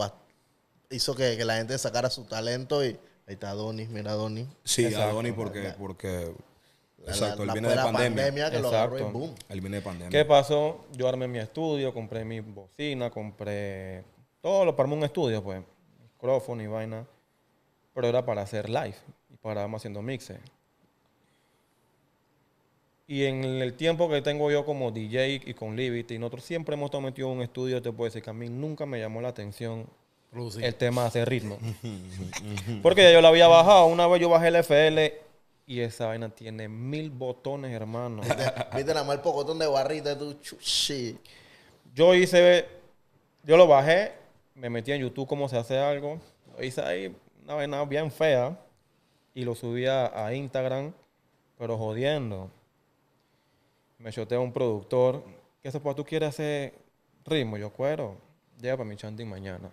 hizo que, la gente sacara su talento y ahí está Donis, mira Donis. Sí, porque porque exacto, él viene de pandemia. exacto. viene de pandemia. ¿Qué pasó? Yo armé mi estudio, compré mi bocina, compré todo lo para un estudio, pues, micrófono y vaina pero era para hacer live y ir haciendo mixes. Y en el tiempo que tengo yo como DJ y con Liberty, nosotros siempre hemos estado un estudio, te puedo decir que a mí nunca me llamó la atención el tema de hacer ritmo. Porque yo lo había bajado. Una vez yo bajé el FL y esa vaina tiene mil botones, hermano. Viste nada más el pocotón de barrita tú. Shit. Yo hice, yo lo bajé, me metí en YouTube cómo se hace algo. Lo hice ahí, una vaina bien fea y lo subía a Instagram, pero jodiendo. Me a un productor. ¿Qué se tú quieres hacer ritmo? Yo cuero. Llega para mi chanting mañana.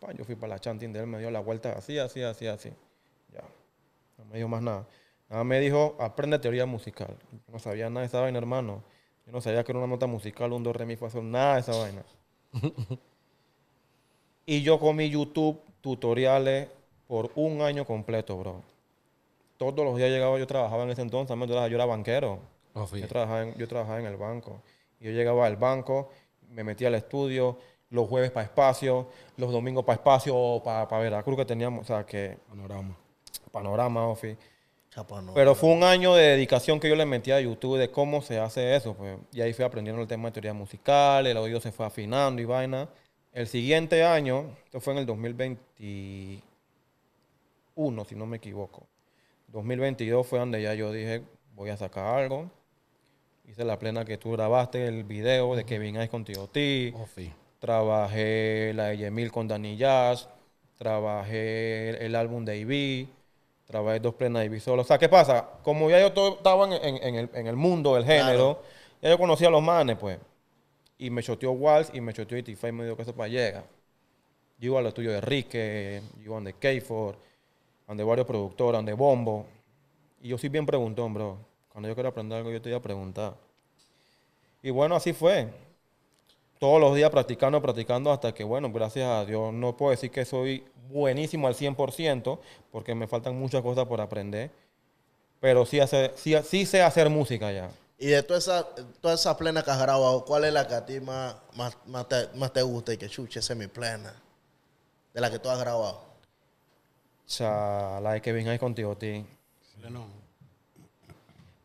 Pa, yo fui para la chanting de él, me dio la vuelta así, así, así, así. Ya. No me dijo más nada. Nada me dijo, aprende teoría musical. Yo no sabía nada de esa vaina, hermano. Yo no sabía que era una nota musical, un do, re, mi, fue hacer nada de esa vaina. Y yo comí YouTube tutoriales por un año completo, bro. Todos los días llegaba, yo trabajaba en ese entonces, yo era, yo era banquero. Oh, yo, trabajaba en, yo trabajaba en el banco. Yo llegaba al banco, me metía al estudio, los jueves para espacio, los domingos para espacio o para, a Veracruz que teníamos, o sea que... Panorama. Panorama, Ofi. Pero fue un año de dedicación que yo le metí a YouTube de cómo se hace eso, pues. Y ahí fui aprendiendo el tema de teoría musical, el oído se fue afinando y vaina. El siguiente año, esto fue en el 2021, si no me equivoco. 2022 fue donde ya yo dije, voy a sacar algo. Hice la plena que tú grabaste, el video de que Ice con Tío Trabajé la de Yemil con Dani Jazz. Trabajé el álbum de Ivy. Trabajé dos plenas de Ivy solo. O sea, ¿qué pasa? Como ya yo estaba en, el, mundo del género, ya yo conocía a los manes, pues. Y me choteó Walls y me choteó Itifay y me dijo que eso para llega. Yo iba a los de Enrique, yo iba K Keyford, donde varios productores, de Bombo. Y yo sí bien preguntón, bro. Cuando yo quiero aprender algo, yo te voy a preguntar. Y bueno, así fue. Todos los días practicando, practicando, hasta que, bueno, gracias a Dios, no puedo decir que soy buenísimo al 100%, porque me faltan muchas cosas por aprender. Pero sí sé hacer música ya. Y de todas esas toda plena que has grabado, ¿cuál es la que a ti más, te, gusta y que chuche, esa mi plena? De la que tú has grabado. O sea, la de Kevin ahí contigo, ti.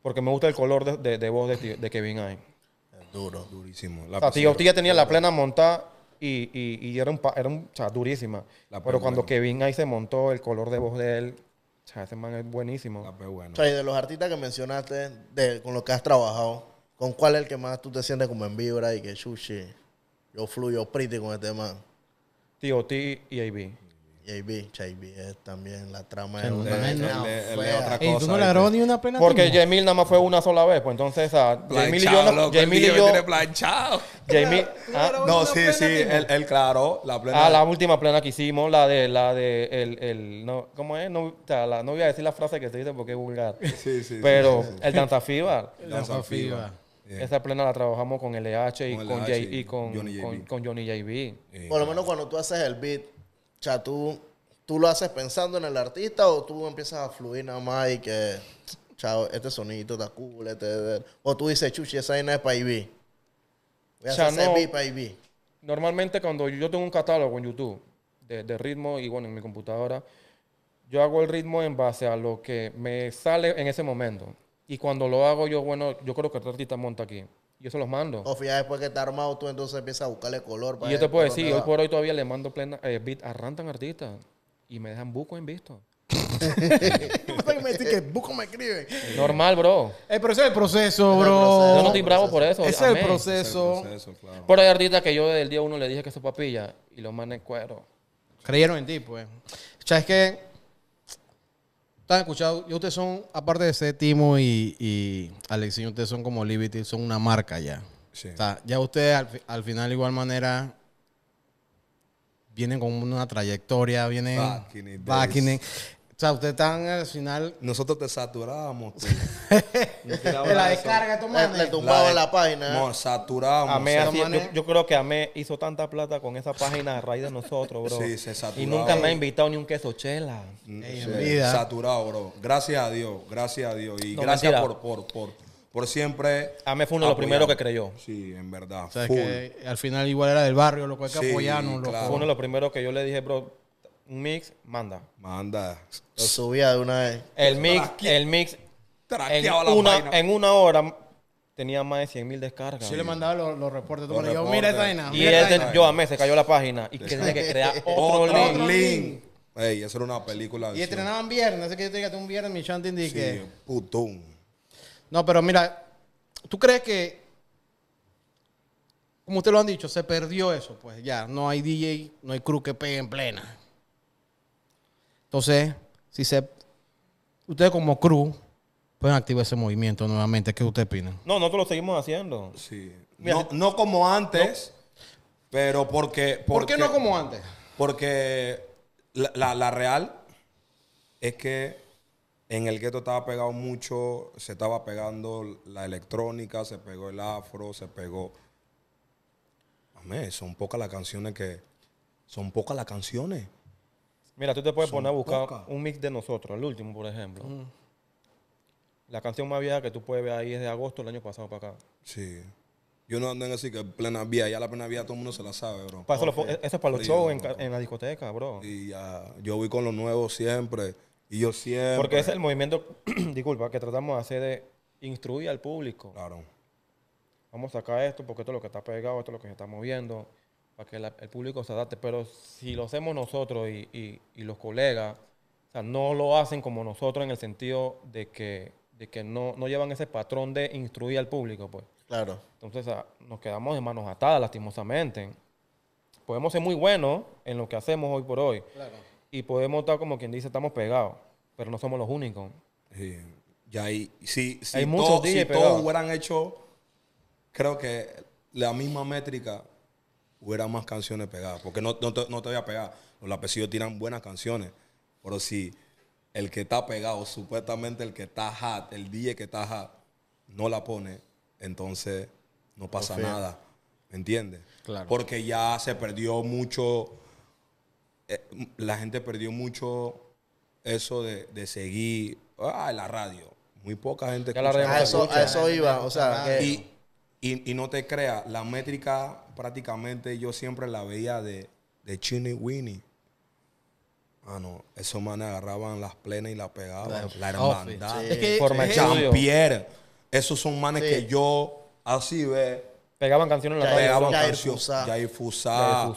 Porque me gusta el color de, voz de, de Kevin ahí. Duro. Durísimo. La o sea, tenía la plena montada y, y, era, un, durísima. Pero cuando Kevin ahí se montó, el color de voz de él ese man es buenísimo. Ah, pues de los artistas que mencionaste, de, con los que has trabajado, ¿con cuál es el que más tú te sientes como en vibra y que, chuchi, yo fluyo pretty con este man? T.O.T. y A.B. JB, JB es también, la trama de una otra cosa. Y no ni una pena. Porque Jamil nada más fue una sola vez, pues entonces a Jamil y yo no, Jamil y yo Jamil, no, ah, sí, sí, él, claro, la plena. Ah, la última plena que hicimos, la de la de el, el no, ¿cómo es? No, no voy a decir la frase que se dice porque es vulgar. Sí, sí. Pero el danza El Danza fiba. Esa plena la trabajamos con LH y con, y con Johnny JB. Por lo menos cuando tú haces el beat o sea, tú, tú lo haces pensando en el artista o tú empiezas a fluir nada más y que, chao, este sonito está cool, este, o tú dices, chuchi, esa no es para o sea, hacer no, para B. Normalmente cuando yo tengo un catálogo en YouTube de ritmo y bueno, en mi computadora, yo hago el ritmo en base a lo que me sale en ese momento. Y cuando lo hago, yo, bueno, yo creo que el artista monta aquí. Yo se los mando. O ya después que está armado, tú entonces empiezas a buscarle color. Para y yo te puedo decir, hoy por hoy todavía le mando plena eh, a artistas y me dejan buco en visto. que buco me escribe. Normal, bro. Eh, pero ese es el proceso, bro. Yo no estoy bravo por eso. ese Es el proceso Por ahí artistas que yo desde el día uno le dije que es papilla y los en cuero. Creyeron en ti, pues. O que ¿Están escuchado? Y ustedes son, aparte de Séptimo y, y ustedes son como Liberty, son una marca ya. ya ustedes al, final, igual manera, vienen con una trayectoria, vienen. Back o sea, usted está al final. Nosotros te saturábamos. Te la descarga, tu Te tumbaba la, página. No, saturábamos. yo, creo que Ame hizo tanta plata con esa página a raíz de nosotros, bro. Sí, se saturó. Y nunca me ha invitado ni un queso chela. Mm, saturado, bro. Gracias a Dios, gracias a Dios. Y gracias por, por, por, siempre. Ame fue uno de los primeros que creyó. Sí, en verdad. O sea, que al final igual era del barrio, lo cual que sí, Fue uno de los primeros que yo le dije, bro, un mix, manda. Manda. Lo subía de una vez. El mix, el mix. En una, en una hora tenía más de 100 mil descargas. Yo le mandaba los, reportes. yo, mira esta página. Y yo a mí se cayó la página y que tenía que crear otro, link. Ey, eso era una película. Y estrenaban viernes. Así que yo te diga, un viernes mi chante indique. que. putón. No, pero mira, ¿tú crees que, como ustedes lo han dicho, se perdió eso? Pues ya, no hay DJ, no hay crew que pegue en plena. Entonces, si se, ustedes como crew pueden activar ese movimiento nuevamente. ¿Qué usted opina? No, nosotros lo seguimos haciendo. Sí. no, como antes, pero porque, porque, ¿Por qué no como antes? Porque la, real es que en el gueto estaba pegado mucho, se estaba pegando la electrónica, se pegó el afro, se pegó. son pocas las canciones que. Son pocas las canciones Mira, tú te puedes poner a buscar un mix de nosotros, el último, por ejemplo. La canción más vieja que tú puedes ver ahí es de agosto del año pasado para acá. Sí. Yo no ando en así que plena vía, ya la plena vía todo el mundo se la sabe, bro. eso, es para los shows en, la discoteca, bro. Y yo voy con lo nuevo siempre. Y yo siempre. Porque es el movimiento, disculpa, que tratamos de hacer de instruir al público. Claro. Vamos a sacar esto porque esto es lo que está pegado, esto es lo que se está moviendo para que el público se adapte. Pero si lo hacemos nosotros y, los colegas, no lo hacen como nosotros en el sentido de que, de que no, no llevan ese patrón de instruir al público, pues. Claro. Entonces, ah, nos quedamos de manos atadas, lastimosamente. Podemos ser muy buenos en lo que hacemos hoy por hoy. Claro. Y podemos estar, como quien dice, estamos pegados, pero no somos los únicos. Sí. Y ahí, si, Hay muchos si todos hubieran hecho, creo que la misma métrica hubiera más canciones pegadas. Porque no, te, no te, voy a pegar. Los lapecidos tiran buenas canciones. Pero si el que está pegado, supuestamente el que está hot, el DJ que está hot, no la pone, entonces no pasa nada. ¿Me entiendes? Porque ya se perdió mucho. Eh, la gente perdió mucho eso de, seguir a ah, la radio. Muy poca gente. Que la a, eso, iba. O sea, y, y no te creas, la métrica prácticamente yo siempre la veía de, de Chini Winnie. Ah, no, esos manes agarraban las plenas y las pegaban. La, hermandad. Champier. Esos son manes que yo así ve. Pegaban canciones en la radio. Pegaban canciones. Fusá.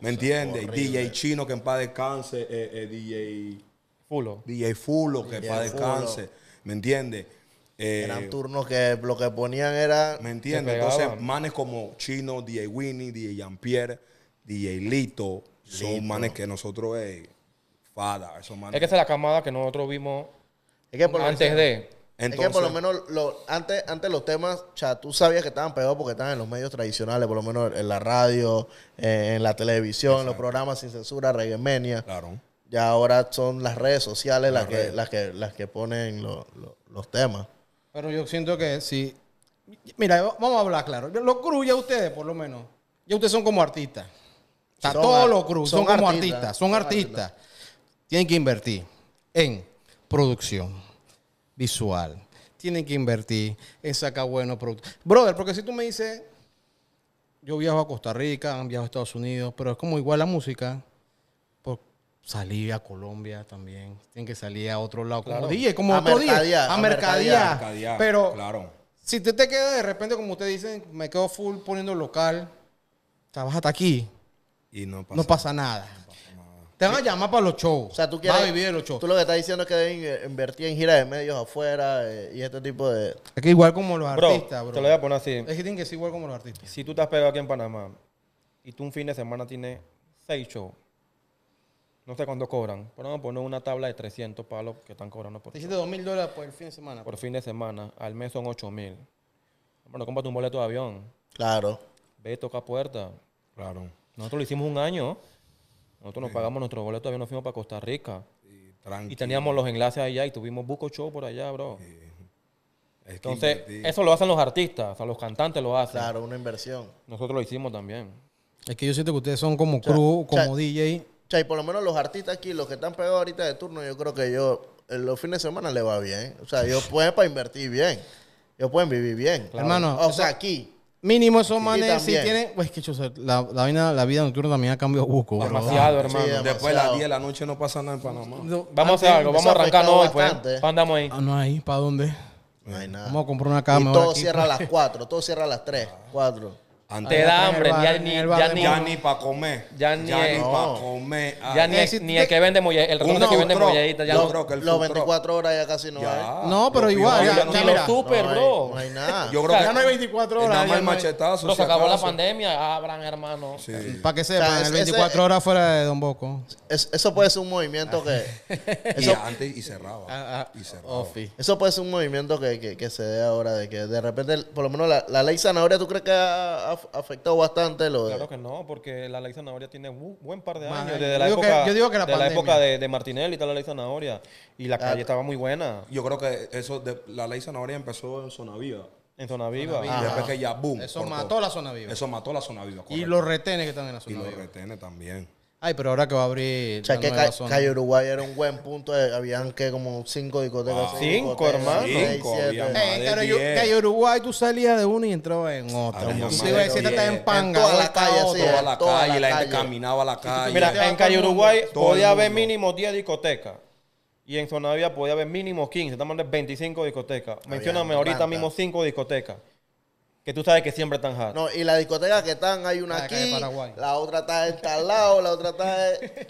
¿Me entiendes? DJ Chino, que en paz descanse. Eh, eh, DJ... Fulo. DJ Fulo, que en para descanse. ¿Me entiendes? Eran eh, turnos que lo que ponían era. ¿Me entiendes? Entonces, manes como Chino, DJ Winnie, DJ Jean-Pierre, DJ Lito, son manes que nosotros. Eh, Es que esa es la camada que nosotros vimos antes de. Entonces, es que por lo menos lo, antes, antes los temas, o tú sabías que estaban pegados porque estaban en los medios tradicionales, por lo menos en la radio, eh, en la televisión, en los programas sin censura, reggae Claro. Ya ahora son las redes sociales las, que, las, que, ponen los temas. Pero yo siento que si, Mira, vamos a hablar claro. Los cruz a ustedes, por lo menos, ya ustedes son como artistas. todos los cruz son, como artistas, son, artistas. Tienen que invertir en producción visual. Tienen que invertir en sacar buenos productos. Brother, porque si tú me dices, yo viajo a Costa Rica, viajo a Estados Unidos, pero es como igual la música salí a Colombia también. Tienen que salir a otro lado, como dije, como a otro a, mercadía Pero claro. si te, te quedas de repente, como ustedes dicen, me quedo full poniendo local, trabajas hasta aquí. Y no pasa, nada. Te van a llamar para los shows. O sea, tú quieres. Tú lo que estás diciendo es que deben eh, invertir en giras de medios afuera eh, y este tipo de. Es que igual como los artistas, bro. Te lo voy a poner así. Es que tienen que ser igual como los artistas. Si tú te has pegado aquí en Panamá y tú un fin de semana tienes seis shows no sé cuándo cobran. Pero vamos a poner una tabla de 300 palos que están cobrando por. 2 mil dólares por el fin de semana. Por pues. fin de semana. Al mes son 8 mil. Bueno, compra un boleto de avión. Claro. Ve, toca puerta. Claro. Nosotros lo hicimos un año. Nosotros nos pagamos nuestro boleto de avión, nos fuimos para Costa Rica. y teníamos los enlaces allá y tuvimos Buco Show por allá, bro. Entonces, eso lo hacen los artistas, o sea, los cantantes lo hacen. Claro, una inversión. Nosotros lo hicimos también. Es que yo siento que ustedes son como crew, como DJ o sea, y por lo menos los artistas aquí, los que están pegados ahorita de turno, yo creo que yo en los fines de semana le va bien. O sea, ellos pueden para invertir bien. Ellos pueden vivir bien. Hermano. O sea, aquí. Mínimo esos manes si tienen. Pues que chuzo, la, la, vida, nocturna también ha cambiado buco. Demasiado, hermano. Después de las 10 de la noche no pasa nada en Panamá. vamos a hacer algo, vamos a arrancar hoy, pues. ¿Para andamos ahí? Ah, no ¿para dónde? No hay nada. Vamos a comprar una cama. Y todo cierra a las 4, todo cierra a las 3, 4. Te da hambre, ya ni, ya ni, pa' para comer. Ya ni, ya ni comer. ya ni, ni el que vende molle, el restaurante que vende molletita Ya no creo que el 24 horas ya casi no hay. No, pero igual. Ya, ni No hay Yo creo que ya no hay 24 horas. ya más machetazo. se acabó la pandemia. Ah, Abran, hermano. Eh, para que sepan, el 24 horas fuera de Don Boco. Eso puede ser un movimiento que... Y antes y cerraba. Ah, ah, y oh, Eso puede ser un movimiento que se dé ahora de que de repente, por lo menos la ley zanahoria, ¿tú crees que ha afectado bastante lo de... Claro que no, porque la ley zanahoria tiene un buen par de años. desde la época, que, yo digo que la de la época de, de Martinelli tal la ley zanahoria. Y la calle ah, estaba muy buena. Yo creo que eso de, la ley zanahoria empezó en Zona Viva. En zona viva. Y después que ya, boom. Eso mató la zona viva. Eso mató la zona viva. Y los retenes que están en la zona viva. Y los retenes también. Ay, pero ahora que va a abrir. Calle Uruguay era un buen punto. habían que como cinco discotecas. Ah, cinco, hermano. Cinco, Calle Uruguay, tú salías de una y entrabas en otra. en la calle, toda la calle, gente caminaba la calle. Mira, en Calle Uruguay podía haber mínimo 10 discotecas. Y en Sonavia podía haber mínimo 15, estamos de 25 discotecas. Mencioname, ahorita mismo 5 discotecas que tú sabes que siempre están hot. No, y la discoteca que están, hay una la aquí, la otra está en tal este lado, la otra está... En...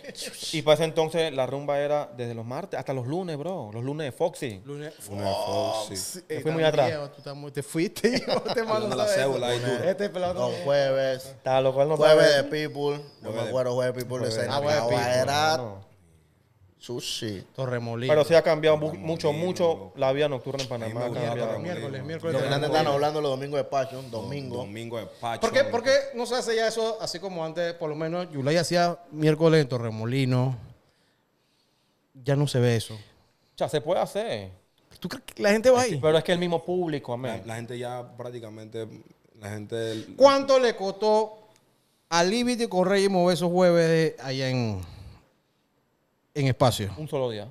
y para ese entonces la rumba era desde los martes hasta los lunes, bro. Los lunes de Foxy. Lunes de Foxy. Oh, te fui muy atrás. muy... Te fuiste, hijo, te este mando la cédula Este pelado. No, jueves. Está, loco, no Jueves de People. No me acuerdo jueves de People. Ah, jueves de ah, People. Era Sushi. Torremolino. Pero se ha cambiado mucho, mucho la vida nocturna en Panamá. Miércoles, miércoles. Los grandes están hablando los domingos de Pacho Domingo. Domingo de Pacho ¿Por qué, ¿Por qué no se hace ya eso así como antes? Por lo menos Yulay hacía miércoles en Torremolino. Ya no se ve eso. sea, se puede hacer. ¿Tú crees que la gente va ahí? Pero es que el mismo público, amén. La, gente ya prácticamente... La gente... ¿Cuánto le costó a y Correa y mover esos jueves allá en en espacio. Un solo día.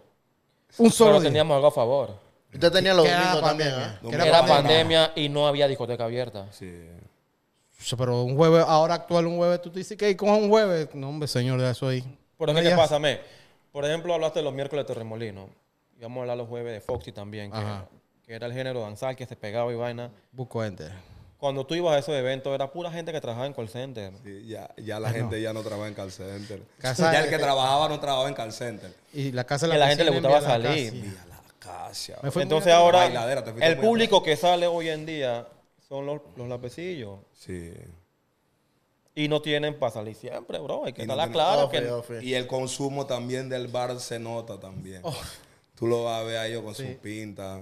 Un solo día. teníamos algo a favor. Usted tenía los mismo también, ¿eh? Era, pandemia? y no había discoteca abierta. Sí. Pero un jueves, ahora actual un jueves, tú te dices que hay un jueves. No, hombre, señor, de eso ahí. Por ejemplo, ¿qué Por ejemplo, hablaste de los miércoles de Y Vamos a hablar los jueves de Foxy también, que, era el género danzal que se pegaba y vaina. Busco enter. Cuando tú ibas a esos eventos, era pura gente que trabajaba en call center. Sí, ya, la ah, gente ya no trabaja en call center. ya el que trabajaba no trabajaba en call center. Y la casa la, gente le gustaba salir. Entonces ahora, el público que sale hoy en día son los, los lapecillos. Sí. Y no tienen para salir siempre, bro. Hay que estar claro. que... Y el consumo también del bar se nota también. Oh. Tú lo vas a ver a ellos con su sus pintas.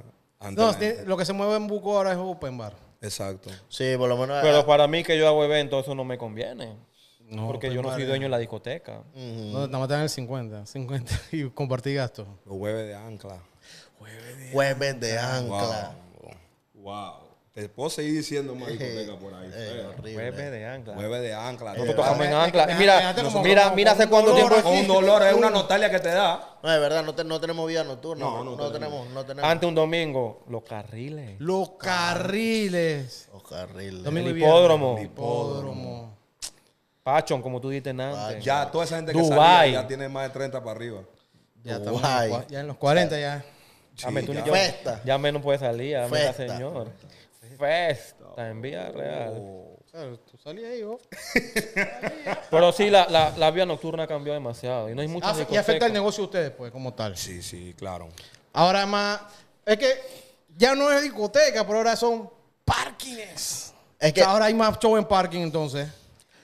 No, lo que se mueve en Buco ahora es open bar. Exacto. Sí, por lo menos. Pero ah, para mí que yo hago eventos, eso no me conviene. porque pues, yo no soy dueño de la discoteca. No, nada más tener el 50, 50 y compartir gastos. Los hueves de ancla. Jueves de, de ancla. Wow. wow. Te puedo seguir diciendo más por ahí. Hueve de ancla. Hueve de ancla. Eh, Nosotros tocamos en ancla. mira, mira, mira hace cuánto tiempo. un dolor, es una nostalgia que te da. No, es verdad, no, tenemos vida nocturna. No, no, tenemos, no tenemos. Antes un domingo, los carriles. Los ah, carriles. Los carriles. El hipódromo. El hipódromo. Pachón como tú dices antes. Ya, toda esa gente que salía ya tiene más de 30 para arriba. Ya, está ya en los 40 ya. ya, menos puede salir, ya, señor. Fest en Vía Real. ahí, Pero sí, la, vía nocturna cambió demasiado y no hay ah, afecta el negocio de ustedes, pues, como tal. Sí, sí, claro. Ahora más, es que ya no es discoteca, pero ahora son parkings. Es que ahora hay más show en parking entonces.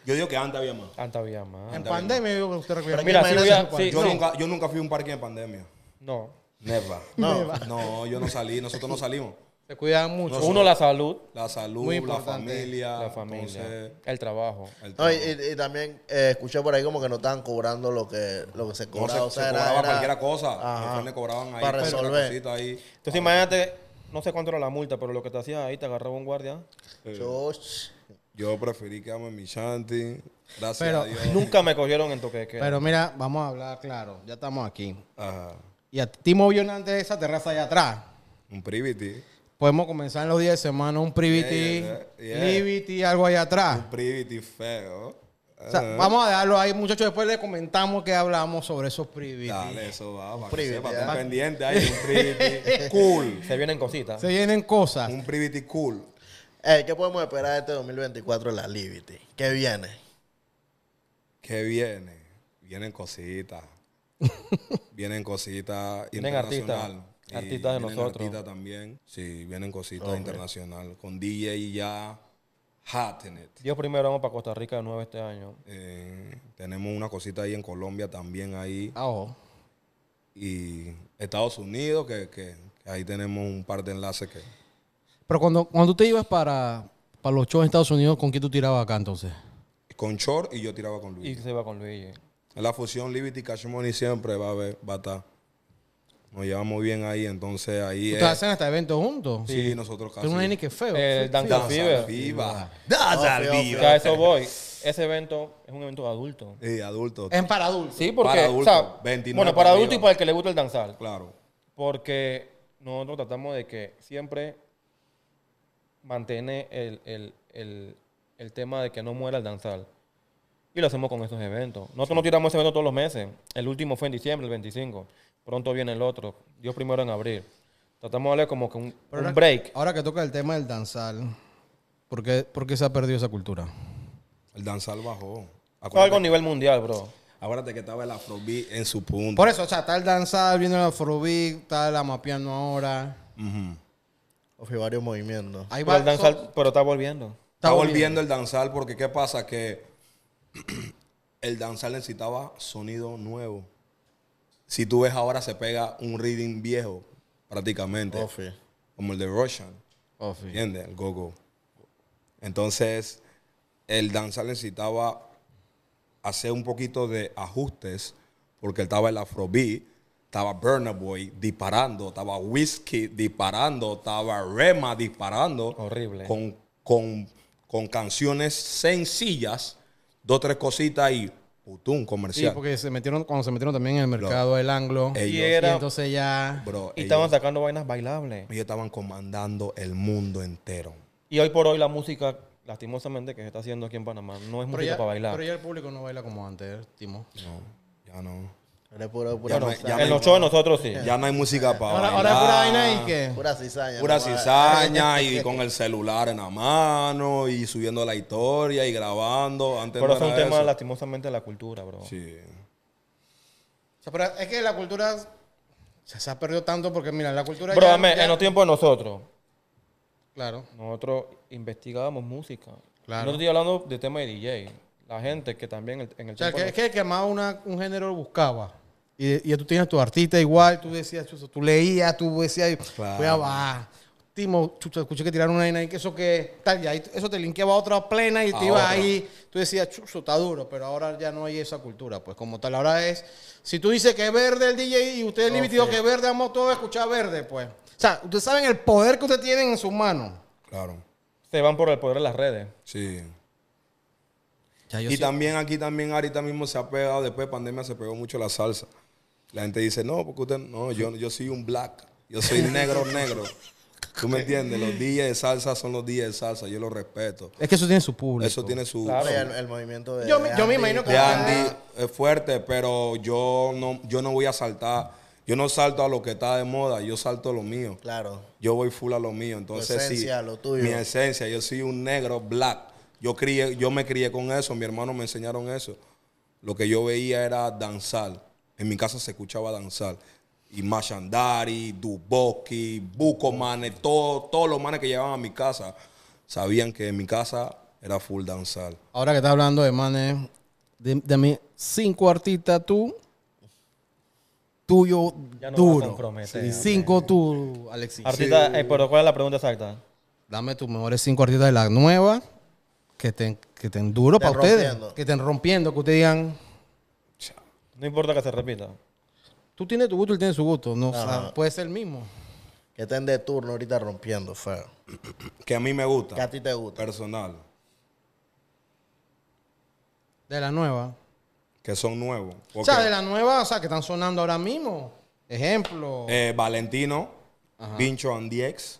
Yo digo que antes había más. Antes había más. En pandemia yo usted recuerda. Yo, nunca, yo nunca fui a un parking en pandemia. No. Never. No. No, yo no salí, nosotros no salimos. Te cuidaban mucho. Uno, la salud. La salud, la familia. La familia. el trabajo. y, también eh, escuché por ahí como que no estaban cobrando lo que, se cobraba. o sea, se cualquier cosa. Le cobraban ahí. Para resolver. Entonces imagínate, no sé cuánto era la multa, pero lo que te hacía ahí, te agarraba un guardia. Yo... preferí quedarme en mi shanty. Gracias pero, a Dios. Nunca me cogieron en toque Pero mira, vamos a hablar claro. Ya estamos aquí. Y a ti movió antes de esa terraza allá atrás. Un privity podemos comenzar en los 10 de semana un privity, yeah, algo allá atrás. Un privity feo. vamos a dejarlo ahí, muchachos. Después le comentamos que hablamos sobre esos privity. Dale, eso va. privity, ¿eh? pendiente ahí, un privity cool. Se vienen cositas. Se vienen cosas. Un privity cool. ¿Qué podemos esperar de este 2024 en la Liberty? ¿Qué viene? ¿Qué viene? Vienen cositas. vienen cositas internacionales. Artistas de nosotros. también. Sí, vienen cositas internacionales. Con DJ ya. Hot yo primero vamos para Costa Rica de nuevo este año. Eh, tenemos una cosita ahí en Colombia también ahí. Ah, Y Estados Unidos, que, ahí tenemos un par de enlaces que. Pero cuando, cuando tú te ibas para, para los shows en Estados Unidos, ¿con quién tú tirabas acá entonces? Con Chor y yo tiraba con Luis. Y se iba con Luis. La fusión Liberty Cash Money siempre va a, ver, va a estar. Nos llevamos bien ahí, entonces ahí. ¿Ustedes hacen hasta eventos juntos? Sí, nosotros casi. Tú no que feo. El eh, Danza Viva. Danza Viva. eso voy. Ese evento es un evento adulto. Sí, adulto. Es para adultos. Sí, porque. Para adultos, bueno, para adultos y para el que le gusta el danzar. Claro. Porque nosotros tratamos de que siempre mantene el, el, el, el tema de que no muera el danzar. Y lo hacemos con estos eventos. Nosotros no tiramos ese evento todos los meses. El último fue en diciembre, el 25. Pronto viene el otro. Dios primero en abril. Tratamos de darle como que un, break. Ahora que toca el tema del danzal, ¿por qué, se ha perdido esa cultura? El danzal bajó. Fue algo a nivel mundial, bro. Ahora que estaba el afrobeat en su punto. Por eso, o sea, está el danzal, viene el afrobeat, está la mapeando ahora. Uh varios movimientos. pero, el está volviendo. Está, volviendo. el danzal porque ¿qué pasa? Que el danzal necesitaba sonido nuevo. Si tú ves ahora se pega un reading viejo, prácticamente. Oh, como el de Russian. Oh, ¿Entiendes? El go-go. Entonces, el danza necesitaba hacer un poquito de ajustes porque estaba el afrobeat, estaba Burner Boy disparando, estaba Whiskey disparando, estaba Rema disparando. Horrible. Con, con, con canciones sencillas, dos, tres cositas y putún comercial. Sí, porque se metieron, cuando se metieron también en el mercado del anglo, y, entonces ya... estaban sacando vainas bailables. Ellos estaban comandando el mundo entero. Y hoy por hoy la música, lastimosamente, que se está haciendo aquí en Panamá, no es música para bailar. Pero ya el público no baila como antes, Timo. No, ya no en los shows nosotros sí. Ya no hay música para Ahora, es pura vaina y qué? Pura cizaña. Pura cizaña y con el celular en la mano y subiendo la historia y grabando. pero es un tema lastimosamente de la cultura, bro. Sí. O sea, es que la cultura se, ha perdido tanto porque, mira, la cultura. en los tiempos de nosotros. Claro. Nosotros investigábamos música. Claro. No estoy hablando de tema de DJ. La gente que también en el, chat. que, es que, más un género buscaba. Y, y tú tienes tu artista igual, tú decías, tú leías, tú decías, claro. voy a Timo, escuché que tiraron una vaina ahí, que eso que tal, ya, eso te linkeaba a otra plena y te iba ahí. Tú decías, chucho, está duro, pero ahora ya no hay esa cultura, pues como tal. Ahora es, si tú dices que es verde el DJ y usted okay. que verde, vamos todos a escuchar verde, pues. O sea, ustedes saben el poder que ustedes tienen en sus manos. Claro. Se van por el poder de las redes. Sí. y también aquí, también ahorita mismo se ha pegado, después de pandemia se pegó mucho la salsa. La gente dice, no, porque usted, no, yo, yo soy un black, yo soy negro, negro. ¿Tú me entiendes? Los días de salsa son los días de salsa, yo lo respeto. Es que eso tiene su público. Eso tiene su... Claro, El, movimiento de... Yo, yo me imagino que... Andy es fuerte, pero yo no, yo no voy a saltar. Yo no salto a lo que está de moda, yo salto a lo mío. Claro. Yo voy full a lo mío. Entonces, esencia, lo tuyo. Mi esencia, yo soy un negro black. Yo, crié, yo me crié con eso, mi hermano me enseñaron eso. Lo que yo veía era danzar en mi casa se escuchaba danzar. Y Machandari, Duboki, Buco Manes, todos los manes que llevaban a mi casa sabían que en mi casa era full danzar. Ahora que estás hablando de manes, de, mis cinco artistas, tú, tuyo duro. cinco tú, Alexis. Artista, eh, ¿cuál es la pregunta exacta? Dame tus mejores cinco artistas de la nueva que estén, que estén duro para ustedes. Que estén rompiendo, que ustedes digan. No importa que se repita. Tú tienes tu gusto, él tiene su gusto. No, puede ser el mismo. Que estén de turno ahorita rompiendo, feo. Que a mí me gusta. Que a ti te gusta. Personal. De la nueva. Que son nuevos. O sea, de la nueva, o sea, que están sonando ahora mismo. Ejemplo. Eh, Valentino, Vincho and X.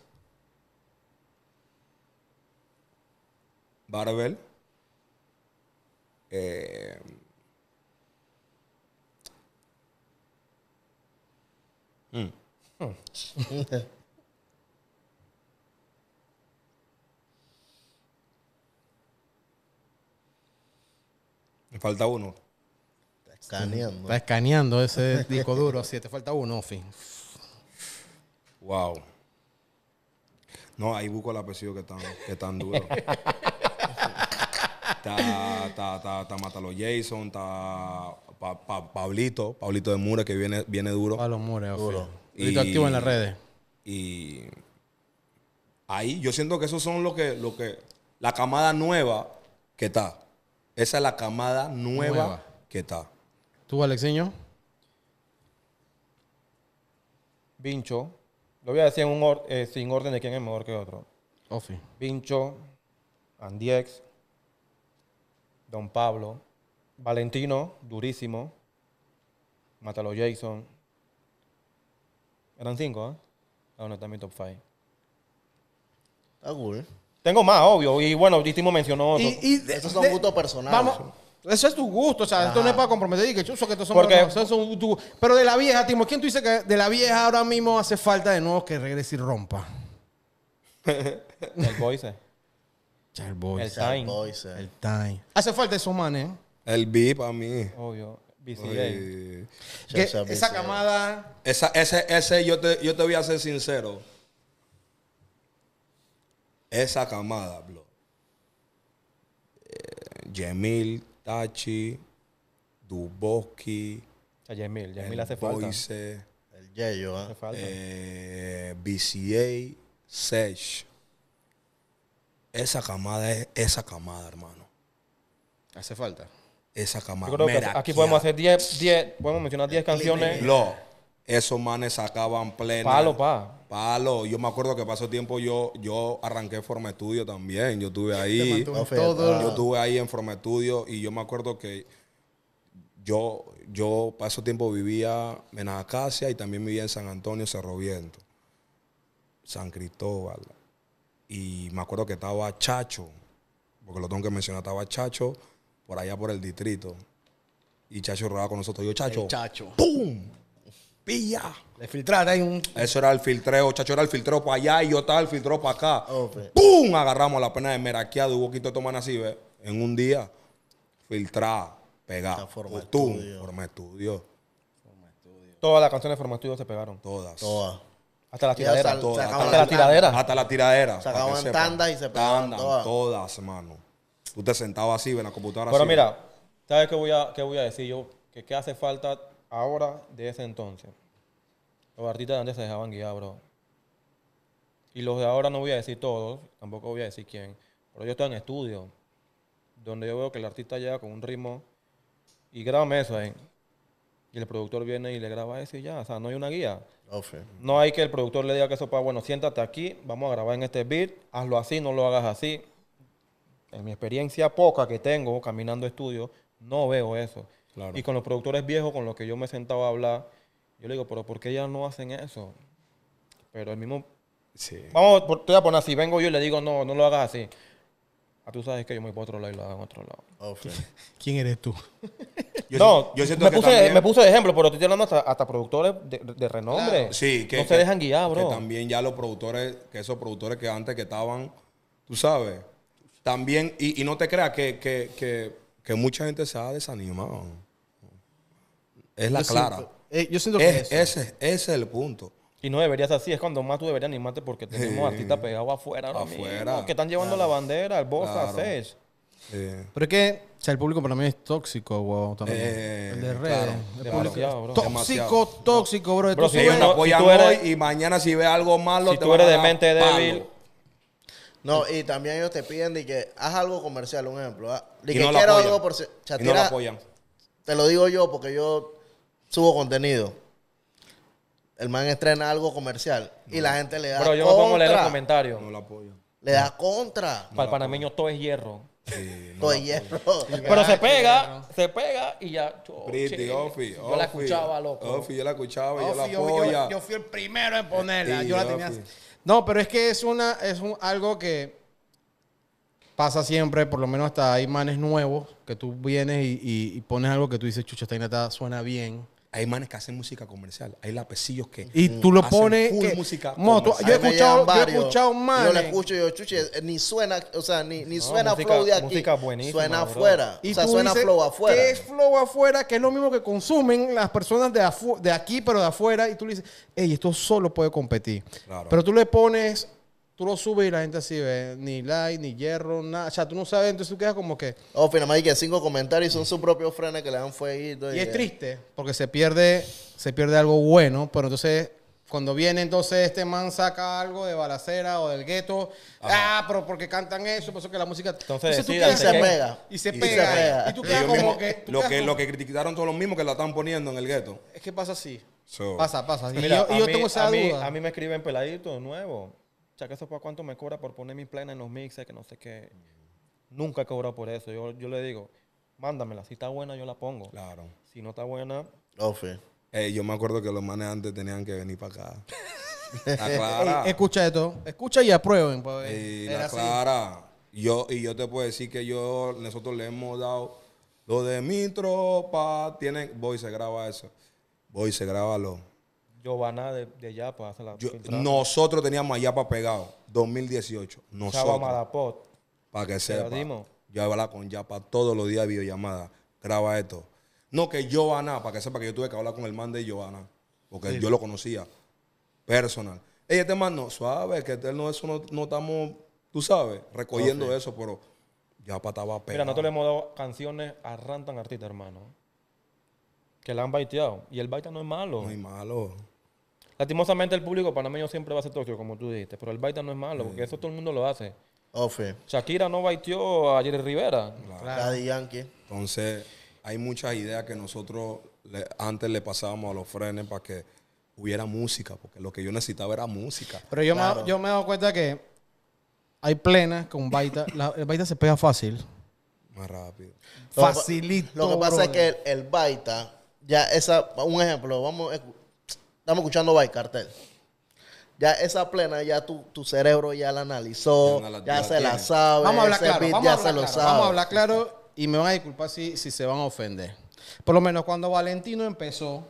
Barbel, eh, Me falta uno. Está escaneando. Está escaneando ese disco duro. Si te falta uno, fin. Wow. No, ahí busco el apellido que tan, que tan duro. está, está Matalo Jason, está Pablito, Pablito de Mure, que viene, viene duro. Pablo Mure, duro. Y, activo en las redes. Y ahí yo siento que esos son lo que, que, la camada nueva que está. Esa es la camada nueva, que está. ¿Tú, Alexiño? Vincho. Lo voy a decir eh, sin orden de quién es mejor que otro. Ofi. Vincho, Andiex, Don Pablo, Valentino, durísimo. Matalo Jason. Eran cinco, ¿eh? Ah, no, está en mi top five. Está cool. Tengo más, obvio. Y bueno, Timo mencionó otro. Y, Esos son gustos personales. Eso es tu gusto, o sea, esto no es para comprometer y que que estos son Porque- buenos, Pero de la vieja, Timo, ¿quién tú dices que de la vieja ahora mismo hace falta de nuevo que regrese y rompa? El Boise. El Time. El time. Hace falta esos manes. ¿eh? El B para mí. Obvio. BCA. esa camada. Esa, ese, ese, yo te, yo te voy a ser sincero. Esa camada, bro. Eh, Yemil, Tachi, Duboski. O sea, Yemil, Yemil hace falta. El Yeyo, ¿eh? Hace falta. Eh, BCA, Sesh. Esa camada es esa camada, hermano. Hace falta esa camada. creo que aquí podemos hacer 10, 10, podemos mencionar 10 canciones. No, esos manes sacaban plena. Palo, pa. Palo. Yo me acuerdo que pasó tiempo yo, yo arranqué Forma Estudio también. Yo estuve ahí. Ah. Yo estuve ahí en Forma Estudio y yo me acuerdo que yo, yo paso tiempo vivía en Acacia y también vivía en San Antonio, Cerro Viento, San Cristóbal. Y me acuerdo que estaba Chacho, porque lo tengo que mencionar, estaba Chacho, por allá por el distrito. Y Chacho rodaba con nosotros. Yo, Chacho. chacho. ¡Pum! ¡Pilla! Le filtraste un. Eso era el filtreo. Chacho era el filtreo para allá y yo estaba el filtreo para acá. Oh, ¡Pum! Agarramos la pena de meraqueado hubo quito tomar así, En un día. Filtrar, pegada. Forma Estudio. Forma estudio. Todas las canciones de Forma Estudio se pegaron. Todas. Hasta la tiradera. Hasta la tiradera. Hasta la tiradera. Se tandas y se pegaron. todas, hermano. Tú te así en la computadora. Pero mira, ¿sabes qué voy a, qué voy a decir yo? Que qué hace falta ahora de ese entonces. Los artistas de antes se dejaban guiar, bro. Y los de ahora no voy a decir todos, tampoco voy a decir quién. Pero yo estoy en estudio, donde yo veo que el artista llega con un ritmo y graba eso ahí. Y el productor viene y le graba eso y ya. O sea, no hay una guía. No hay que el productor le diga que eso para, bueno, siéntate aquí, vamos a grabar en este beat, hazlo así, no lo hagas así. En mi experiencia poca que tengo caminando estudios, no veo eso. Y con los productores viejos con los que yo me he sentado a hablar, yo le digo, pero ¿por qué ya no hacen eso? Pero el mismo... Sí. Vamos, te voy a poner así, vengo yo y le digo, no, no lo hagas así. a ah, tú sabes que yo me voy para otro lado y lo hago en otro lado. Oh, ¿Quién eres tú? no, yo me, puse, me puse de ejemplo, pero estoy hablando hasta, productores de, renombre. Sí, que no se dejan guiar, bro. Que también ya los productores, que esos productores que antes que estaban, tú sabes, también, y, no te creas que, mucha gente se ha desanimado. Es la clara. Eh, yo que Ese, es el punto. Y no deberías así, es cuando más tú deberías animarte porque tenemos sí. artistas pegados afuera, afuera. que están llevando la bandera, el Bosa, claro. Pero es que sea, el público para mí es tóxico, wow, también. Eh, el de Tóxico, tóxico, bro. tú hoy y mañana si ve algo malo, tú eres de mente débil, no, y también ellos te piden de que haz algo comercial, un ejemplo. Ah, no quiero apoyan. algo por si- Y lo apoyan. te lo digo yo porque yo subo contenido. El man estrena algo comercial y la gente le da Pero yo no pongo a leer los comentarios. No lo apoyo. le da contra. Para el panameño todo es hierro. Todo es hierro. Pero se pega, se pega y ya. Oh, yo la escuchaba, loco. yo la escuchaba y yo la apoyo. yo, fui el primero en ponerla. yo la tenía. así. No, pero es que es una es un, algo que pasa siempre, por lo menos hasta hay manes nuevos, que tú vienes y, pones algo que tú dices, chucha, esta inata suena bien. Hay manes que hacen música comercial. Hay lapecillos que. Y tú lo pones. música yo, he escuchado, yo he escuchado manes. Yo lo escucho yo, chuche, eh, ni suena, o sea, ni, ni suena flow de aquí. Suena afuera. o sea, suena flow afuera. ¿Qué es flow afuera? Que es lo mismo que consumen las personas de, de aquí, pero de afuera. Y tú le dices, hey, esto solo puede competir. Pero tú le pones tú lo subes y la gente así ve, ni like, ni hierro, nada. O sea, tú no sabes, entonces tú quedas como que. Oh, finalmente que cinco comentarios y son sus propios frenes que le dan fueguito. Y, es triste, porque se pierde, se pierde algo bueno, pero entonces. Cuando viene entonces este man saca algo de balacera o del gueto, ah, pero porque cantan eso, por eso que la música entonces, se pega y se, pega, y tú quedas como que lo que lo que criticaron todos los mismos que la están poniendo en el gueto. Es que pasa así. Pasa, pasa. y yo, tengo esa a duda. Mí, a mí me escriben peladitos nuevos ya que eso para cuánto me cobra por poner mi plena en los mixes, que no sé qué. Nunca he cobrado por eso. Yo, yo le digo, mándamela. Si está buena, yo la pongo. Claro. Si no está buena. Ofe. yo me acuerdo que los manes antes tenían que venir para acá. la escucha esto. Escucha y aprueben. Pues, eh, yo, y yo te puedo decir que yo, nosotros le hemos dado lo de mi tropa. Tienen, voy, se graba eso. Voy, se graba lo. Giovanna de, Yapa. hace la nosotros teníamos a Yapa pegado, 2018. Nosotros. Para que sepa. Yo hablaba con Yapa todos los días de videollamada. Graba esto. No, que Giovanna, para que sepa que yo tuve que hablar con el man de Giovanna. Porque yo lo conocía. Personal. Ella este man no, suave, que él no, eso no, no estamos, tú sabes, recogiendo eso, pero Yapa estaba pegado. Mira, nosotros le hemos dado canciones a Rantan Artista, hermano. Que la han baiteado. Y el baita no es malo. No es malo. Lastimosamente el público panameño siempre va a ser Tokio, como tú dijiste, pero el baita no es malo, porque eso todo el mundo lo hace. Ofe. Shakira no baitió a Jerry Rivera. Claro. Yankee. Entonces, hay muchas ideas que nosotros antes le pasábamos a los frenes para que hubiera música, porque lo que yo necesitaba era música. Pero yo, me, yo he dado cuenta que hay plenas con baita. el baita se pega fácil. Más rápido. Facilito. Lo que, pasa es que el, baita, ya esa, un ejemplo, vamos estamos escuchando By Cartel. Ya esa plena, ya tu, cerebro ya la analizó, ya, se la sabe. Vamos a hablar claro, ya se lo sabe. Vamos a hablar claro y me van a disculpar si, si se van a ofender. Por lo menos cuando Valentino empezó,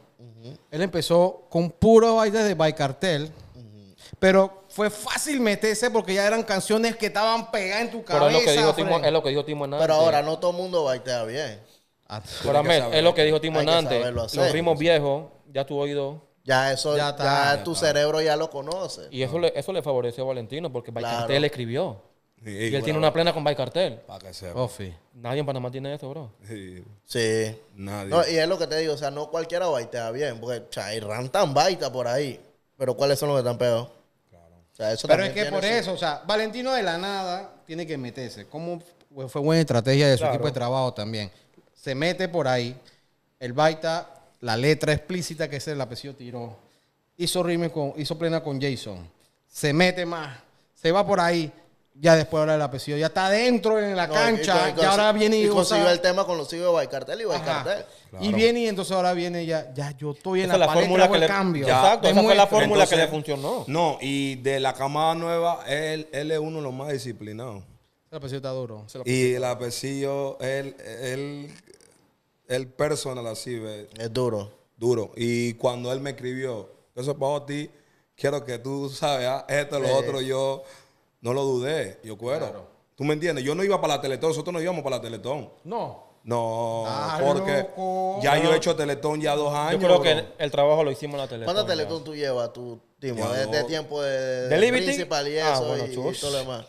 él empezó con puro baile de By Cartel, pero fue fácil meterse porque ya eran canciones que estaban pegadas en tu cabeza. Pero lo que dijo Timo, Hernández. Pero ahora no todo el mundo baitea bien. Ah, es lo que dijo Timo Hernández. Los ritmos viejos, ya tu oído ya eso, tu cerebro ya lo conoce. Y eso, le, eso le favoreció a Valentino porque Bike le escribió. y él tiene una plena con cartel Para que oh, Nadie en Panamá tiene eso, bro. Sí. Nadie. y es lo que te digo, o sea, no cualquiera baitea bien, porque o sea, hay rantan baita por ahí. Pero ¿cuáles son los que están peor Claro. O sea, eso pero es que por eso, o sea, Valentino de la nada tiene que meterse. ¿Cómo fue buena estrategia de su equipo de trabajo también? Se mete por ahí. El baita la letra explícita que es el apellido tiró. Hizo rime con, hizo plena con Jason. Se mete más, se va por ahí. Ya después habla del apellido ya está adentro en la cancha. Y, ahora viene y. consiguió el tema con los hijos de Baicartel y Baicartel. Y viene y entonces ahora viene ya, ya yo estoy en la, fórmula que le, cambio. Exacto, esa fue la fórmula que le funcionó. No, y de la camada nueva, él, él es uno de los más disciplinados. El apellido está duro. Y el apellido, él, él el personal así, ve. Es duro. Duro. Y cuando él me escribió, eso es para ti, quiero que tú sabes, ah, esto, lo otro, yo no lo dudé, yo cuero. ¿Tú me entiendes? Yo no iba para la Teletón, nosotros no íbamos para la Teletón. No. No, ah, porque ya yo he hecho Teletón ya dos años. Yo creo que el, trabajo lo hicimos en la Teletón. ¿Cuánta Teletón tú llevas, tú, Timo? De, tiempo de, principal y ah, bueno, y, todo lo demás.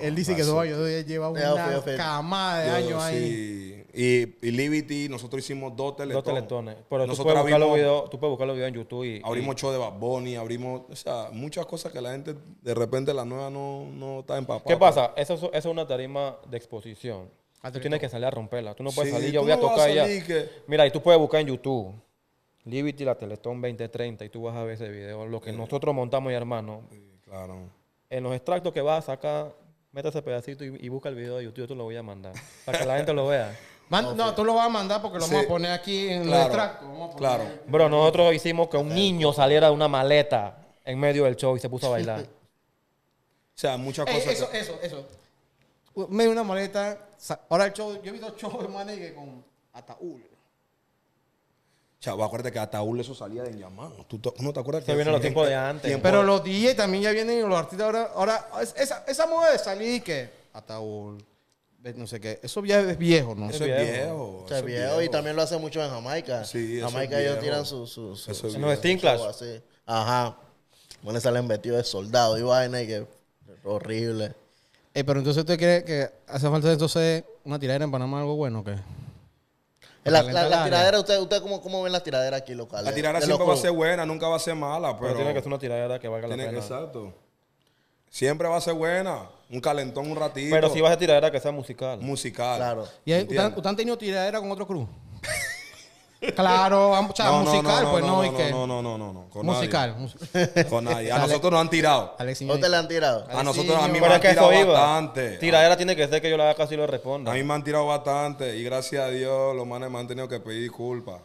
él, dice que dos años, lleva una cama de años ahí. Y, Liberty, nosotros hicimos dos teletones. Dos teletones. Pero nosotros tú puedes, buscar los videos, tú puedes buscar los en YouTube. Y, abrimos show de Bad abrimos, o sea, muchas cosas que la gente de repente la nueva no, no está empapada. ¿Qué pasa? eso es una tarima de exposición. Ah, tú tienes que salir a romperla. Tú no puedes salir, yo voy a tocar ya. Mira, y tú puedes buscar en YouTube. Liberty, la Teletón 2030, y tú vas a ver ese video. Lo que eh. nosotros montamos, y hermano. claro. En los extractos que vas a sacar, ese pedacito y, y busca el video de YouTube, yo te lo voy a mandar. para que la gente lo vea. no, tú lo vas a mandar porque lo vas vamos a poner aquí en el extracto. Claro. Bro, nosotros hicimos que un niño saliera de una maleta en medio del show y se puso a bailar. o sea, muchas eh, cosas. eso, eso, eso, eso. Me dio una maleta. Ahora el show, yo he visto shows, manegue con ataúd. Chavo, acuérdate que Ataúl eso salía de llamado. ¿Tú, no te acuerdas que... Se los tiempos de antes. Pero los DJ también ya vienen y los artistas ahora... ahora esa, esa moda de salir y que... Ataúl, no sé qué. Eso ya es viejo, ¿no? Eso es viejo. Eso es viejo, y también lo hace mucho en Jamaica. Sí, Jamaica ellos tiran sus... Sus su, su, Así. Ajá. Bueno, salen vestidos de soldado y vaina y que... Horrible. Eh, pero entonces usted cree que hace falta entonces una tiradera en Panamá algo bueno o qué? Eh, la, la, tiradera, ¿usted, usted cómo, cómo ven las tiraderas aquí locales? La tiradera siempre va a ser buena, nunca va a ser mala, pero... tiene que ser una tiradera que valga la pena. exacto. Siempre va a ser buena. Un calentón un ratito. Pero si vas a tiradera que sea musical. Musical. Claro. ¿Y ¿usted, han tenido tiradera con otro crew? Claro, o musical, pues no, y que... no, no, no, no, no, musical, con nadie. A nosotros nos han tirado. ¿No te la han tirado? A nosotros a mí me han tirado bastante. Tiradera tiene que ser que yo la haga casi lo responda. A mí me han tirado bastante y gracias a Dios los manes me han tenido que pedir disculpas.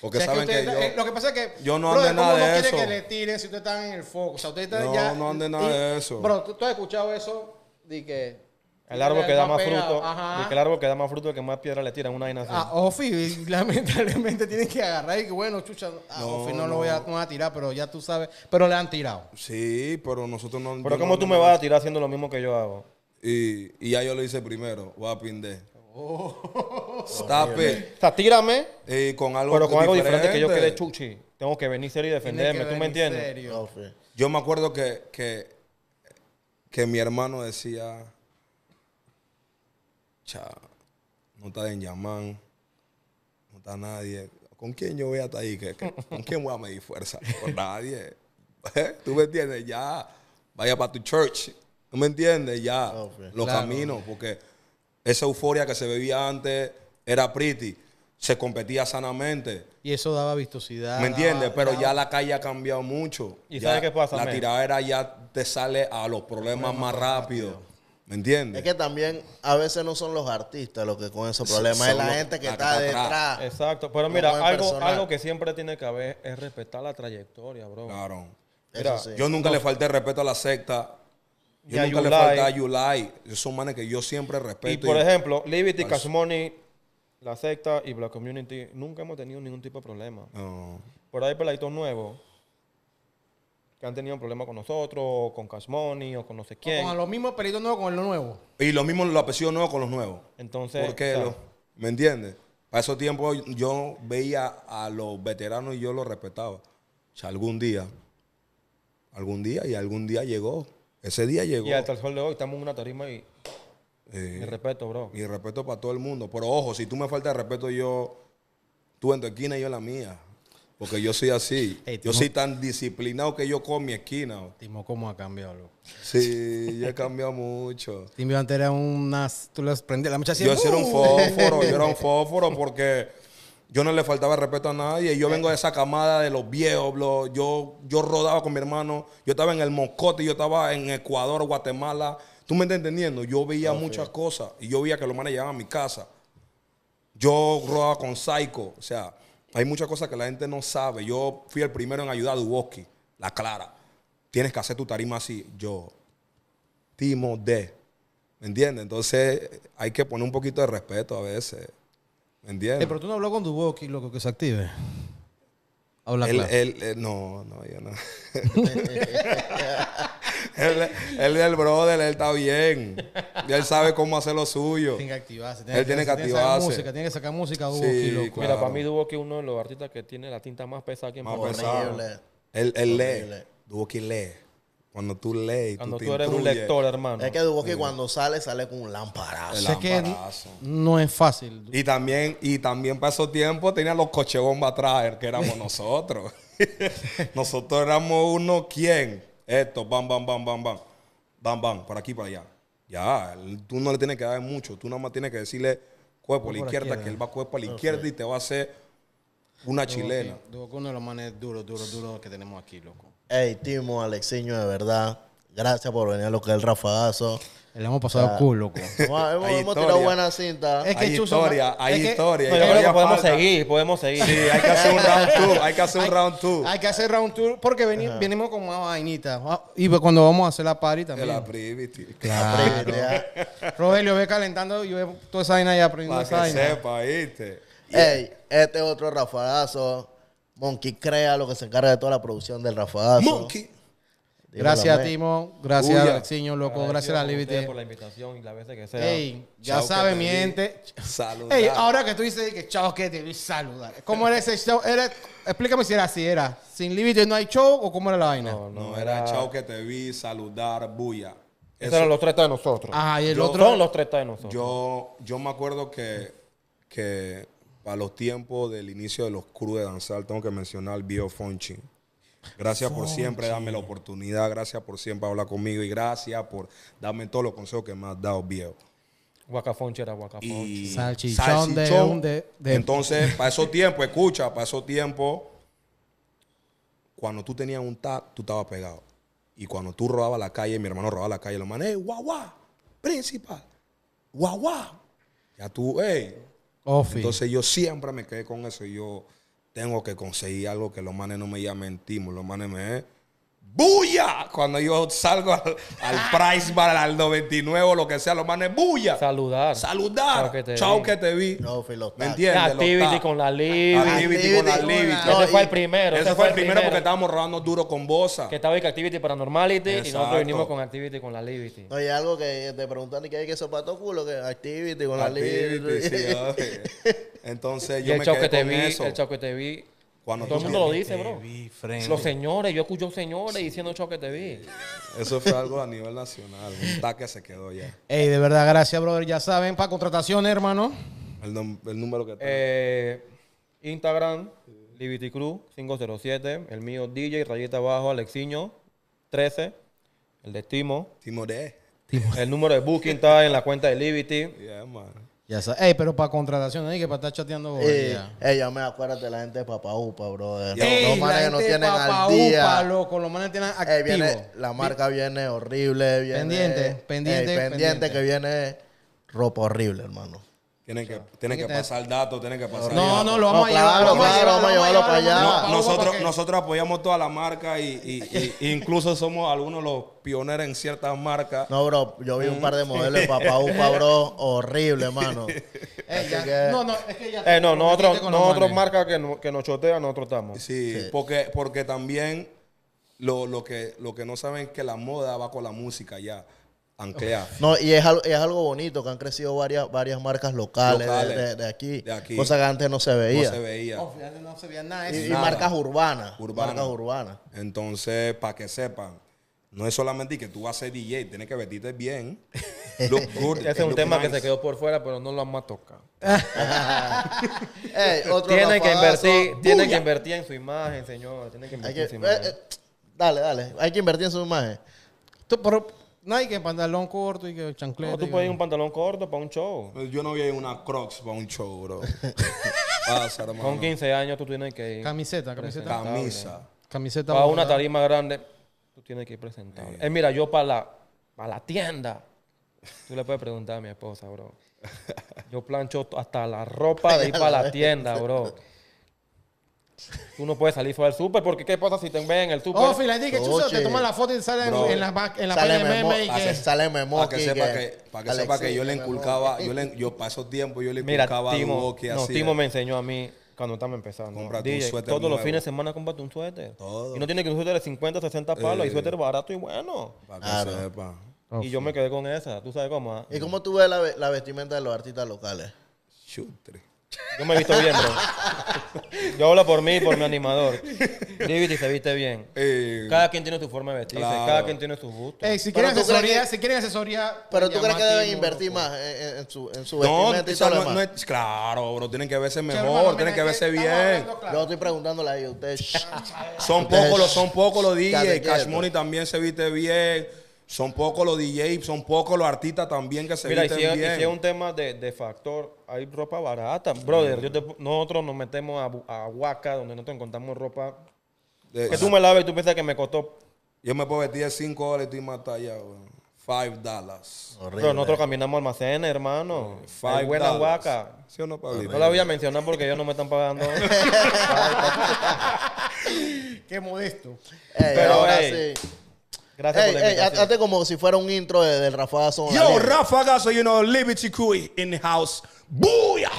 Porque saben que, yo, eh, lo que pasa es que yo no ando nada de eso. quiere que le tiren si ustedes están en el foco. O no, no ande nada de eso. Bro, ¿tú, has escuchado eso que el árbol que da más fruto. que el árbol que da más fruto que más piedra le tiran una vaina así. Ah, Ofi, lamentablemente tienen que agarrar y que bueno, chucha, ah, Ofi no, lo voy a, tirar, pero ya tú sabes. Pero le han tirado. Sí, pero nosotros no. Pero ¿cómo tú me vas a tirar haciendo lo mismo que yo hago? Y, y ya yo lo hice primero, voy a pindar. Oh. Stop O sea, tírame. Eh, con algo pero con algo diferente. que yo quede chuchi. Tengo que venir serio y defenderme, ¿tú me entiendes? Yo me acuerdo que, que que mi hermano decía, cha, no está en Yamán, no está nadie. ¿Con quién yo voy hasta ahí? con quién voy a medir fuerza? Con nadie. ¿Eh? ¿Tú me entiendes? Ya, vaya para tu church. ¿Tú me entiendes? Ya, los caminos, porque esa euforia que se bebía antes era pretty se competía sanamente. Y eso daba vistosidad. ¿Me entiendes? Pero ya la calle ha cambiado mucho. ¿Y sabes qué pasa? La tirada tiradera ya te sale a los problemas más rápido. ¿Me entiendes? Es que también a veces no son los artistas los que con esos problemas, es la gente que está, detrás. Exacto, pero mira, algo, algo que siempre tiene que haber es respetar la trayectoria, bro. Claro. Yo nunca le falté respeto a la secta. Yo nunca le falté a Yulai. Son manes que yo siempre respeto. Y por ejemplo, Liberty Cash Money la secta y Black Community nunca hemos tenido ningún tipo de problema. Por ahí peladitos nuevos que han tenido problemas con nosotros, o con Cash Money, o con no sé quién. con los mismos peladitos nuevos con los nuevos. Y los mismos los apellidos nuevos con los nuevos. Entonces. Porque, ¿me entiendes? Para esos tiempos yo veía a los veteranos y yo los respetaba. O sea, algún día, algún día y algún día llegó. Ese día llegó. Y hasta el sol de hoy estamos en una tarima y eh, mi respeto, bro. Mi respeto para todo el mundo. Pero ojo, si tú me faltas respeto, yo. Tú en tu esquina y yo en la mía. Porque yo soy así. yo soy tan disciplinado que yo con mi esquina. Timo, ¿cómo ha cambiado? Bro? Sí, yo he cambiado mucho. Timo, antes era unas... Tú las prendías, la muchacha Yo era un ¡uh! fósforo, yo era un fósforo porque yo no le faltaba respeto a nadie. Yo vengo de esa camada de los viejos, bro. Yo, yo rodaba con mi hermano. Yo estaba en el Moscote, yo estaba en Ecuador, Guatemala. ¿Tú me estás entendiendo? Yo veía muchas cosas y yo veía que los manes llegaban a mi casa. Yo rodaba con Psycho. O sea, hay muchas cosas que la gente no sabe. Yo fui el primero en ayudar a Duboski, la clara. Tienes que hacer tu tarima así. Yo, Timo D. ¿Me entiendes? Entonces hay que poner un poquito de respeto a veces. ¿Me entiendes? Eh, pero tú no habló con Duboski, loco, que se active. Habla él, claro. Él, eh, no, no, yo no. él, es el brother, él está bien. Y él sabe cómo hacer lo suyo. Tiene que activarse. él tiene que, activarse. tiene que sacar música Mira, para mí Duboki es uno de los artistas que tiene la tinta más pesada que en Más pesada. Él, lee. Duboki lee. Cuando tú lees, cuando tú, eres un lector, hermano. Es que Duboki cuando sale, sale con un lamparazo. no es fácil. Y también, y también para esos tiempos tenía los bomba atrás, que éramos nosotros. nosotros éramos uno, ¿quién? esto, bam, bam, bam, bam, bam, bam, bam, para aquí, para allá. Ya, tú no le tienes que dar mucho, tú nada más tienes que decirle cuerpo a la izquierda, que él va cuerpo a la izquierda y te va a hacer una chilena. Duro, uno de los manes duros, duros, duros que tenemos aquí, loco. Hey, Timo, Alexiño, de verdad, gracias por venir a lo que es el rafagazo. Le hemos pasado culo hemos, tirado buena cinta. hay historia, hay historia. podemos seguir, podemos seguir. Sí, hay que hacer un round 2 hay que hacer un round 2 Hay que hacer round porque venimos con una vainita ah, Y pues cuando vamos a hacer la party también. La privity. Claro. Rogelio, ve calentando y ve toda esa vaina y aprendiendo esa vaina. sepa, ¿viste? Ey, este otro rafagazo. Monkey Crea, lo que se encarga de toda la producción del rafagazo. Monkey. Gracias, Timo, Gracias, Señor loco. Gracias a Liberty. por la invitación y la vez que sea. Ey, ya sabe, miente. gente. Saludar. Ey, ahora que tú dices que chao, que te vi saludar. ¿Cómo era ese show? explícame si era así, era sin Liberty no hay show o cómo era la vaina. No, no, era, chao que te vi saludar, bulla. Esos eran los tres de nosotros. Ah, y el otro. Son los tres de nosotros. Yo, me acuerdo que, que a los tiempos del inicio de los crudos de danzar, tengo que mencionar al Bio Fonchi. Gracias por siempre darme la oportunidad, gracias por siempre hablar conmigo y gracias por darme todos los consejos que me has dado, viejo. Guacafonche era guacafonche. Salchichón, De, Entonces, para esos tiempos, escucha, para esos tiempos, cuando tú tenías un tap, tú estabas pegado. Y cuando tú robabas la calle, mi hermano robaba la calle, lo manes, guagua principal, guagua. Ya tú, eh. Entonces yo siempre me quedé con eso y yo tengo que conseguir algo que los manes no me llamen Timo, los manes me bulla. Cuando yo salgo al, ah. Price Bar, al 99 o lo que sea, lo manes bulla. Saludar. Saludar. Chao que te Chau vi. Que te vi. No, filo, ¿Me entiendes? Activity con la Libby. Activity con la Libby. Ese fue el primero. Ese, fue el primero porque estábamos rodando duro con Bosa. Que estaba en Activity Paranormality y nosotros vinimos con Activity con la Libby. No, y algo que te preguntan y que hay que tu culo, que Activity con la Livity. Entonces yo el me que te vi, eso. El chau que te vi cuando todo el mundo lo dice, bro. Los señores, yo escucho señores diciendo choque que te vi. Eso fue algo a nivel nacional. Un taque se quedó ya. Ey, de verdad, gracias, brother. Ya saben, para contratación hermano. El, número que tengo. Eh, Instagram, Liberty Cruz 507. El mío, DJ, rayita abajo, Alexiño 13. El de Timo. Timo D. El número de booking está en la cuenta de Liberty. Yeah, man. Ya sabes. Ey, pero para contratación, no que para estar chateando. Ey, ya me acuérdate de la gente de Papa Upa, bro. Los, manes que no tienen al día. Upa, loco, los manes tienen activo. Ey, viene, la marca viene horrible. Viene, pendiente, pendiente, pendiente, pendiente. que viene ropa horrible, hermano. Tienen que, tienen que pasar datos, tienen que pasar. No, no, lo vamos a llevar. vamos a llevarlo para allá. nosotros, nosotros apoyamos toda la marca y, incluso somos algunos los pioneros en ciertas marcas. No, bro, yo vi un par de mm. modelos de papá upa, bro, horrible, hermano. No, no, es que ya. Eh, no, nosotros, nosotros marcas que, nos chotean, nosotros estamos. Sí, Porque, porque también lo, que, lo que no saben es que la moda va con la música ya. No, y es, algo bonito que han crecido varias, varias marcas locales, de, aquí, Cosa que antes no se veía. No se veía. no se veía nada, y, marcas urbanas. Marcas urbanas. Entonces, para que sepan, no es solamente que tú vas a ser DJ, tienes que vestirte bien. Ese es un tema que se quedó por fuera, pero no lo han más tocar. tienen que invertir, que invertir en su imagen, señor. Tienen que invertir en su imagen. Eh, eh, dale, dale. Hay que invertir en su imagen. Tú, pero, no, hay que pantalón corto y que chancleta. tú puedes ir un pantalón corto para un show. Pues yo no voy a ir una Crocs para un show, bro. Con 15 años tú tienes que ir. Camiseta, camiseta. Camisa. Camiseta. Para una tarima grande, tú tienes que ir presentable. Eh. Eh, mira, yo para la, para la tienda, tú le puedes preguntar a mi esposa, bro. Yo plancho hasta la ropa de ir para la tienda, bro. Tú no puedes salir fuera del súper porque ¿qué pasa si te ven en el súper? Oh, Fila, que te toman la foto y salen en la, en la y que... Sale Para que sepa que, para que, sepa que yo le inculcaba, yo, le, yo paso tiempo, yo le inculcaba Mira, Timo, no, Timo me enseñó a mí cuando estamos empezando. Cómprate un suéter Todos los fines de semana cómprate un suéter. Y no tiene que un suéter de 50, 60 palos. Y suéter barato y bueno. Para que sepa. y yo me quedé con esa. ¿Tú sabes cómo? Ah. ¿Y cómo tú ves la, la vestimenta de los artistas locales? Chutre. Yo me he visto bien, bro. Yo hablo por mí por mi animador. Divity se viste bien. Eh, cada quien tiene su forma de vestirse, cada quien tiene su gusto. Eh, si quieren asesoría, si quieren asesoría. Pero pues, tú crees que deben invertir más en, su, en su No, vestimenta no- es- claro, bro, tienen que verse mejor, tienen que verse bien. Yo estoy preguntándole a ellos, ustedes. Son pocos los, son pocos los DJs. Cash Money también se viste bien. Son pocos los DJs, son pocos los artistas también que se viste bien visten es- si es un tema de, de factor hay ropa barata. Brother, nosotros nos metemos a, a Huaca, donde nosotros encontramos ropa que tú me laves y tú piensas que me costó. Yo me puedo vestir 5 dólares y estoy más tallado. 5 dólares. Pero nosotros caminamos almacén, hermano. 5 eh, buena huaca. ¿Sí o no, No la voy a mencionar porque ellos no me están pagando. Qué modesto. Pero ahora sí. Gracias por la invitación. Hazte como si fuera un intro de, Rafa Rafagazo. Yo, Rafa Rafagazo, you know, Liberty Cui in the house. ¡Buya!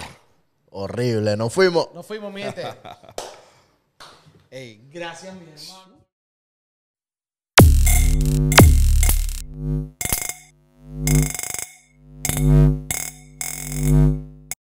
Horrible, nos fuimos. Nos fuimos, mi gente. gracias, mi hermano.